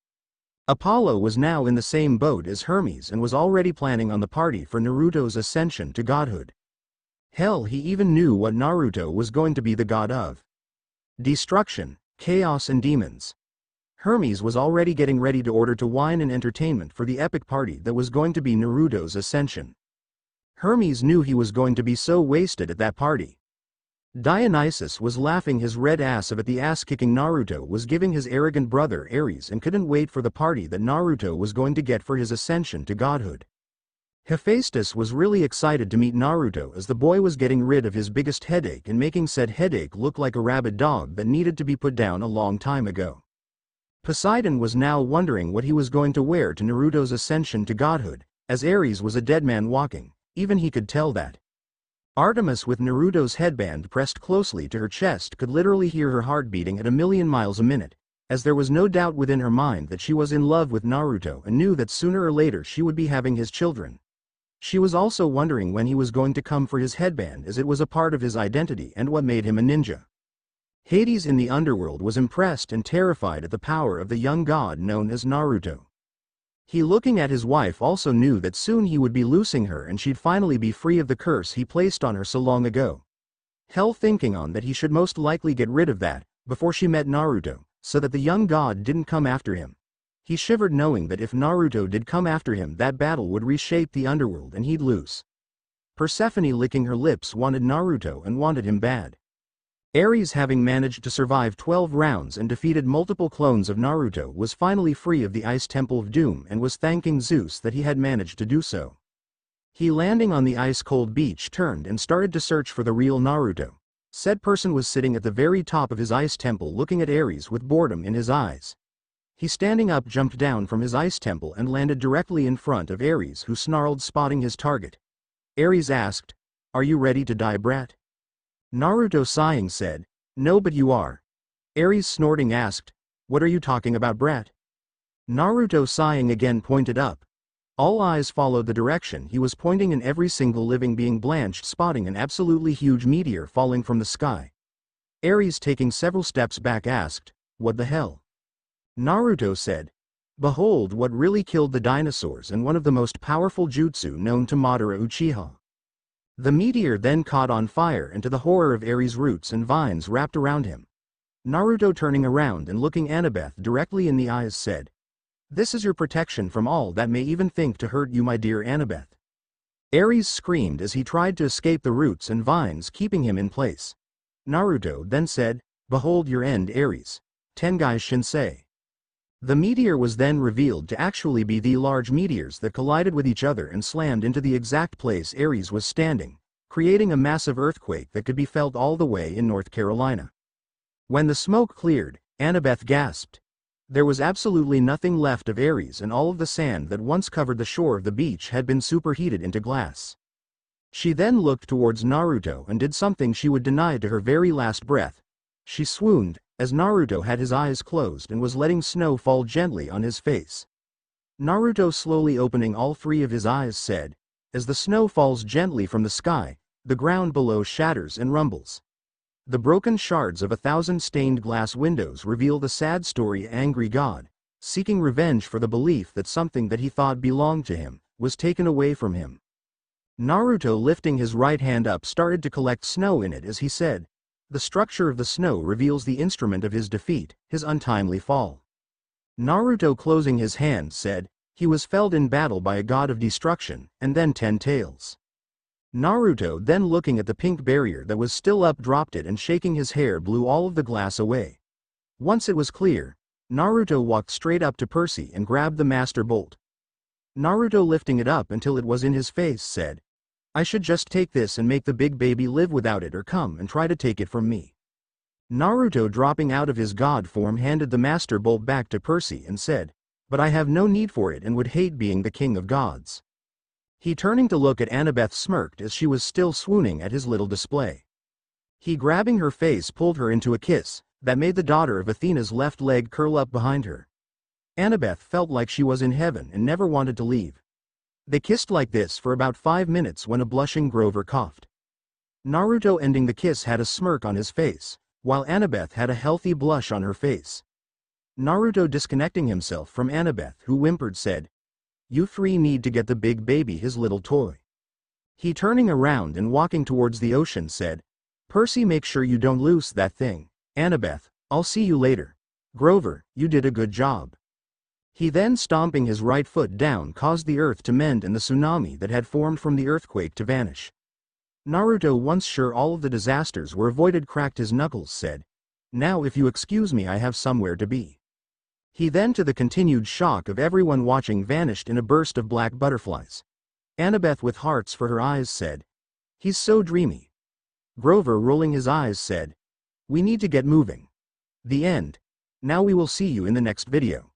Apollo was now in the same boat as Hermes and was already planning on the party for Naruto's ascension to godhood. Hell he even knew what Naruto was going to be the god of. Destruction, chaos and demons. Hermes was already getting ready to order to wine and entertainment for the epic party that was going to be Naruto's ascension. Hermes knew he was going to be so wasted at that party. Dionysus was laughing his red ass off at the ass-kicking Naruto was giving his arrogant brother Ares and couldn't wait for the party that Naruto was going to get for his ascension to godhood. Hephaestus was really excited to meet Naruto as the boy was getting rid of his biggest headache and making said headache look like a rabid dog that needed to be put down a long time ago. Poseidon was now wondering what he was going to wear to Naruto's ascension to godhood, as Ares was a dead man walking, even he could tell that. Artemis with Naruto's headband pressed closely to her chest could literally hear her heart beating at a million miles a minute, as there was no doubt within her mind that she was in love with Naruto and knew that sooner or later she would be having his children. She was also wondering when he was going to come for his headband as it was a part of his identity and what made him a ninja. Hades in the underworld was impressed and terrified at the power of the young god known as Naruto. He looking at his wife also knew that soon he would be loosing her and she'd finally be free of the curse he placed on her so long ago. Hell thinking on that he should most likely get rid of that, before she met Naruto, so that the young god didn't come after him. He shivered knowing that if Naruto did come after him that battle would reshape the underworld and he'd lose. Persephone licking her lips wanted Naruto and wanted him bad. Ares having managed to survive 12 rounds and defeated multiple clones of Naruto was finally free of the Ice Temple of Doom and was thanking Zeus that he had managed to do so. He landing on the ice-cold beach turned and started to search for the real Naruto. Said person was sitting at the very top of his ice temple looking at Ares with boredom in his eyes. He standing up jumped down from his ice temple and landed directly in front of Ares who snarled spotting his target. Ares asked, Are you ready to die brat? Naruto sighing said, No but you are. Ares snorting asked, What are you talking about brat? Naruto sighing again pointed up. All eyes followed the direction he was pointing and every single living being blanched spotting an absolutely huge meteor falling from the sky. Ares taking several steps back asked, What the hell? Naruto said, Behold what really killed the dinosaurs and one of the most powerful jutsu known to Madara Uchiha. The meteor then caught on fire and to the horror of Ares' roots and vines wrapped around him. Naruto turning around and looking Annabeth directly in the eyes said, This is your protection from all that may even think to hurt you my dear Annabeth. Ares screamed as he tried to escape the roots and vines keeping him in place. Naruto then said, Behold your end Ares. Tengai Shinsei. The meteor was then revealed to actually be the large meteors that collided with each other and slammed into the exact place Ares was standing, creating a massive earthquake that could be felt all the way in North Carolina. When the smoke cleared, Annabeth gasped. There was absolutely nothing left of Ares and all of the sand that once covered the shore of the beach had been superheated into glass. She then looked towards Naruto and did something she would deny to her very last breath. She swooned, as Naruto had his eyes closed and was letting snow fall gently on his face. Naruto slowly opening all three of his eyes said, as the snow falls gently from the sky, the ground below shatters and rumbles. The broken shards of a thousand stained glass windows reveal the sad story angry god, seeking revenge for the belief that something that he thought belonged to him, was taken away from him. Naruto lifting his right hand up started to collect snow in it as he said, the structure of the snow reveals the instrument of his defeat, his untimely fall. Naruto closing his hand said, he was felled in battle by a god of destruction, and then ten tails. Naruto then looking at the pink barrier that was still up dropped it and shaking his hair blew all of the glass away. Once it was clear, Naruto walked straight up to Percy and grabbed the master bolt. Naruto lifting it up until it was in his face said, I should just take this and make the big baby live without it or come and try to take it from me. Naruto dropping out of his god form handed the Master Bowl back to Percy and said, but I have no need for it and would hate being the king of gods. He turning to look at Annabeth smirked as she was still swooning at his little display. He grabbing her face pulled her into a kiss, that made the daughter of Athena's left leg curl up behind her. Annabeth felt like she was in heaven and never wanted to leave, they kissed like this for about five minutes when a blushing Grover coughed. Naruto ending the kiss had a smirk on his face, while Annabeth had a healthy blush on her face. Naruto disconnecting himself from Annabeth who whimpered said, You three need to get the big baby his little toy. He turning around and walking towards the ocean said, Percy make sure you don't lose that thing, Annabeth, I'll see you later. Grover, you did a good job. He then stomping his right foot down caused the earth to mend and the tsunami that had formed from the earthquake to vanish. Naruto once sure all of the disasters were avoided cracked his knuckles said, Now if you excuse me I have somewhere to be. He then to the continued shock of everyone watching vanished in a burst of black butterflies. Annabeth with hearts for her eyes said, He's so dreamy. Grover rolling his eyes said, We need to get moving. The end. Now we will see you in the next video.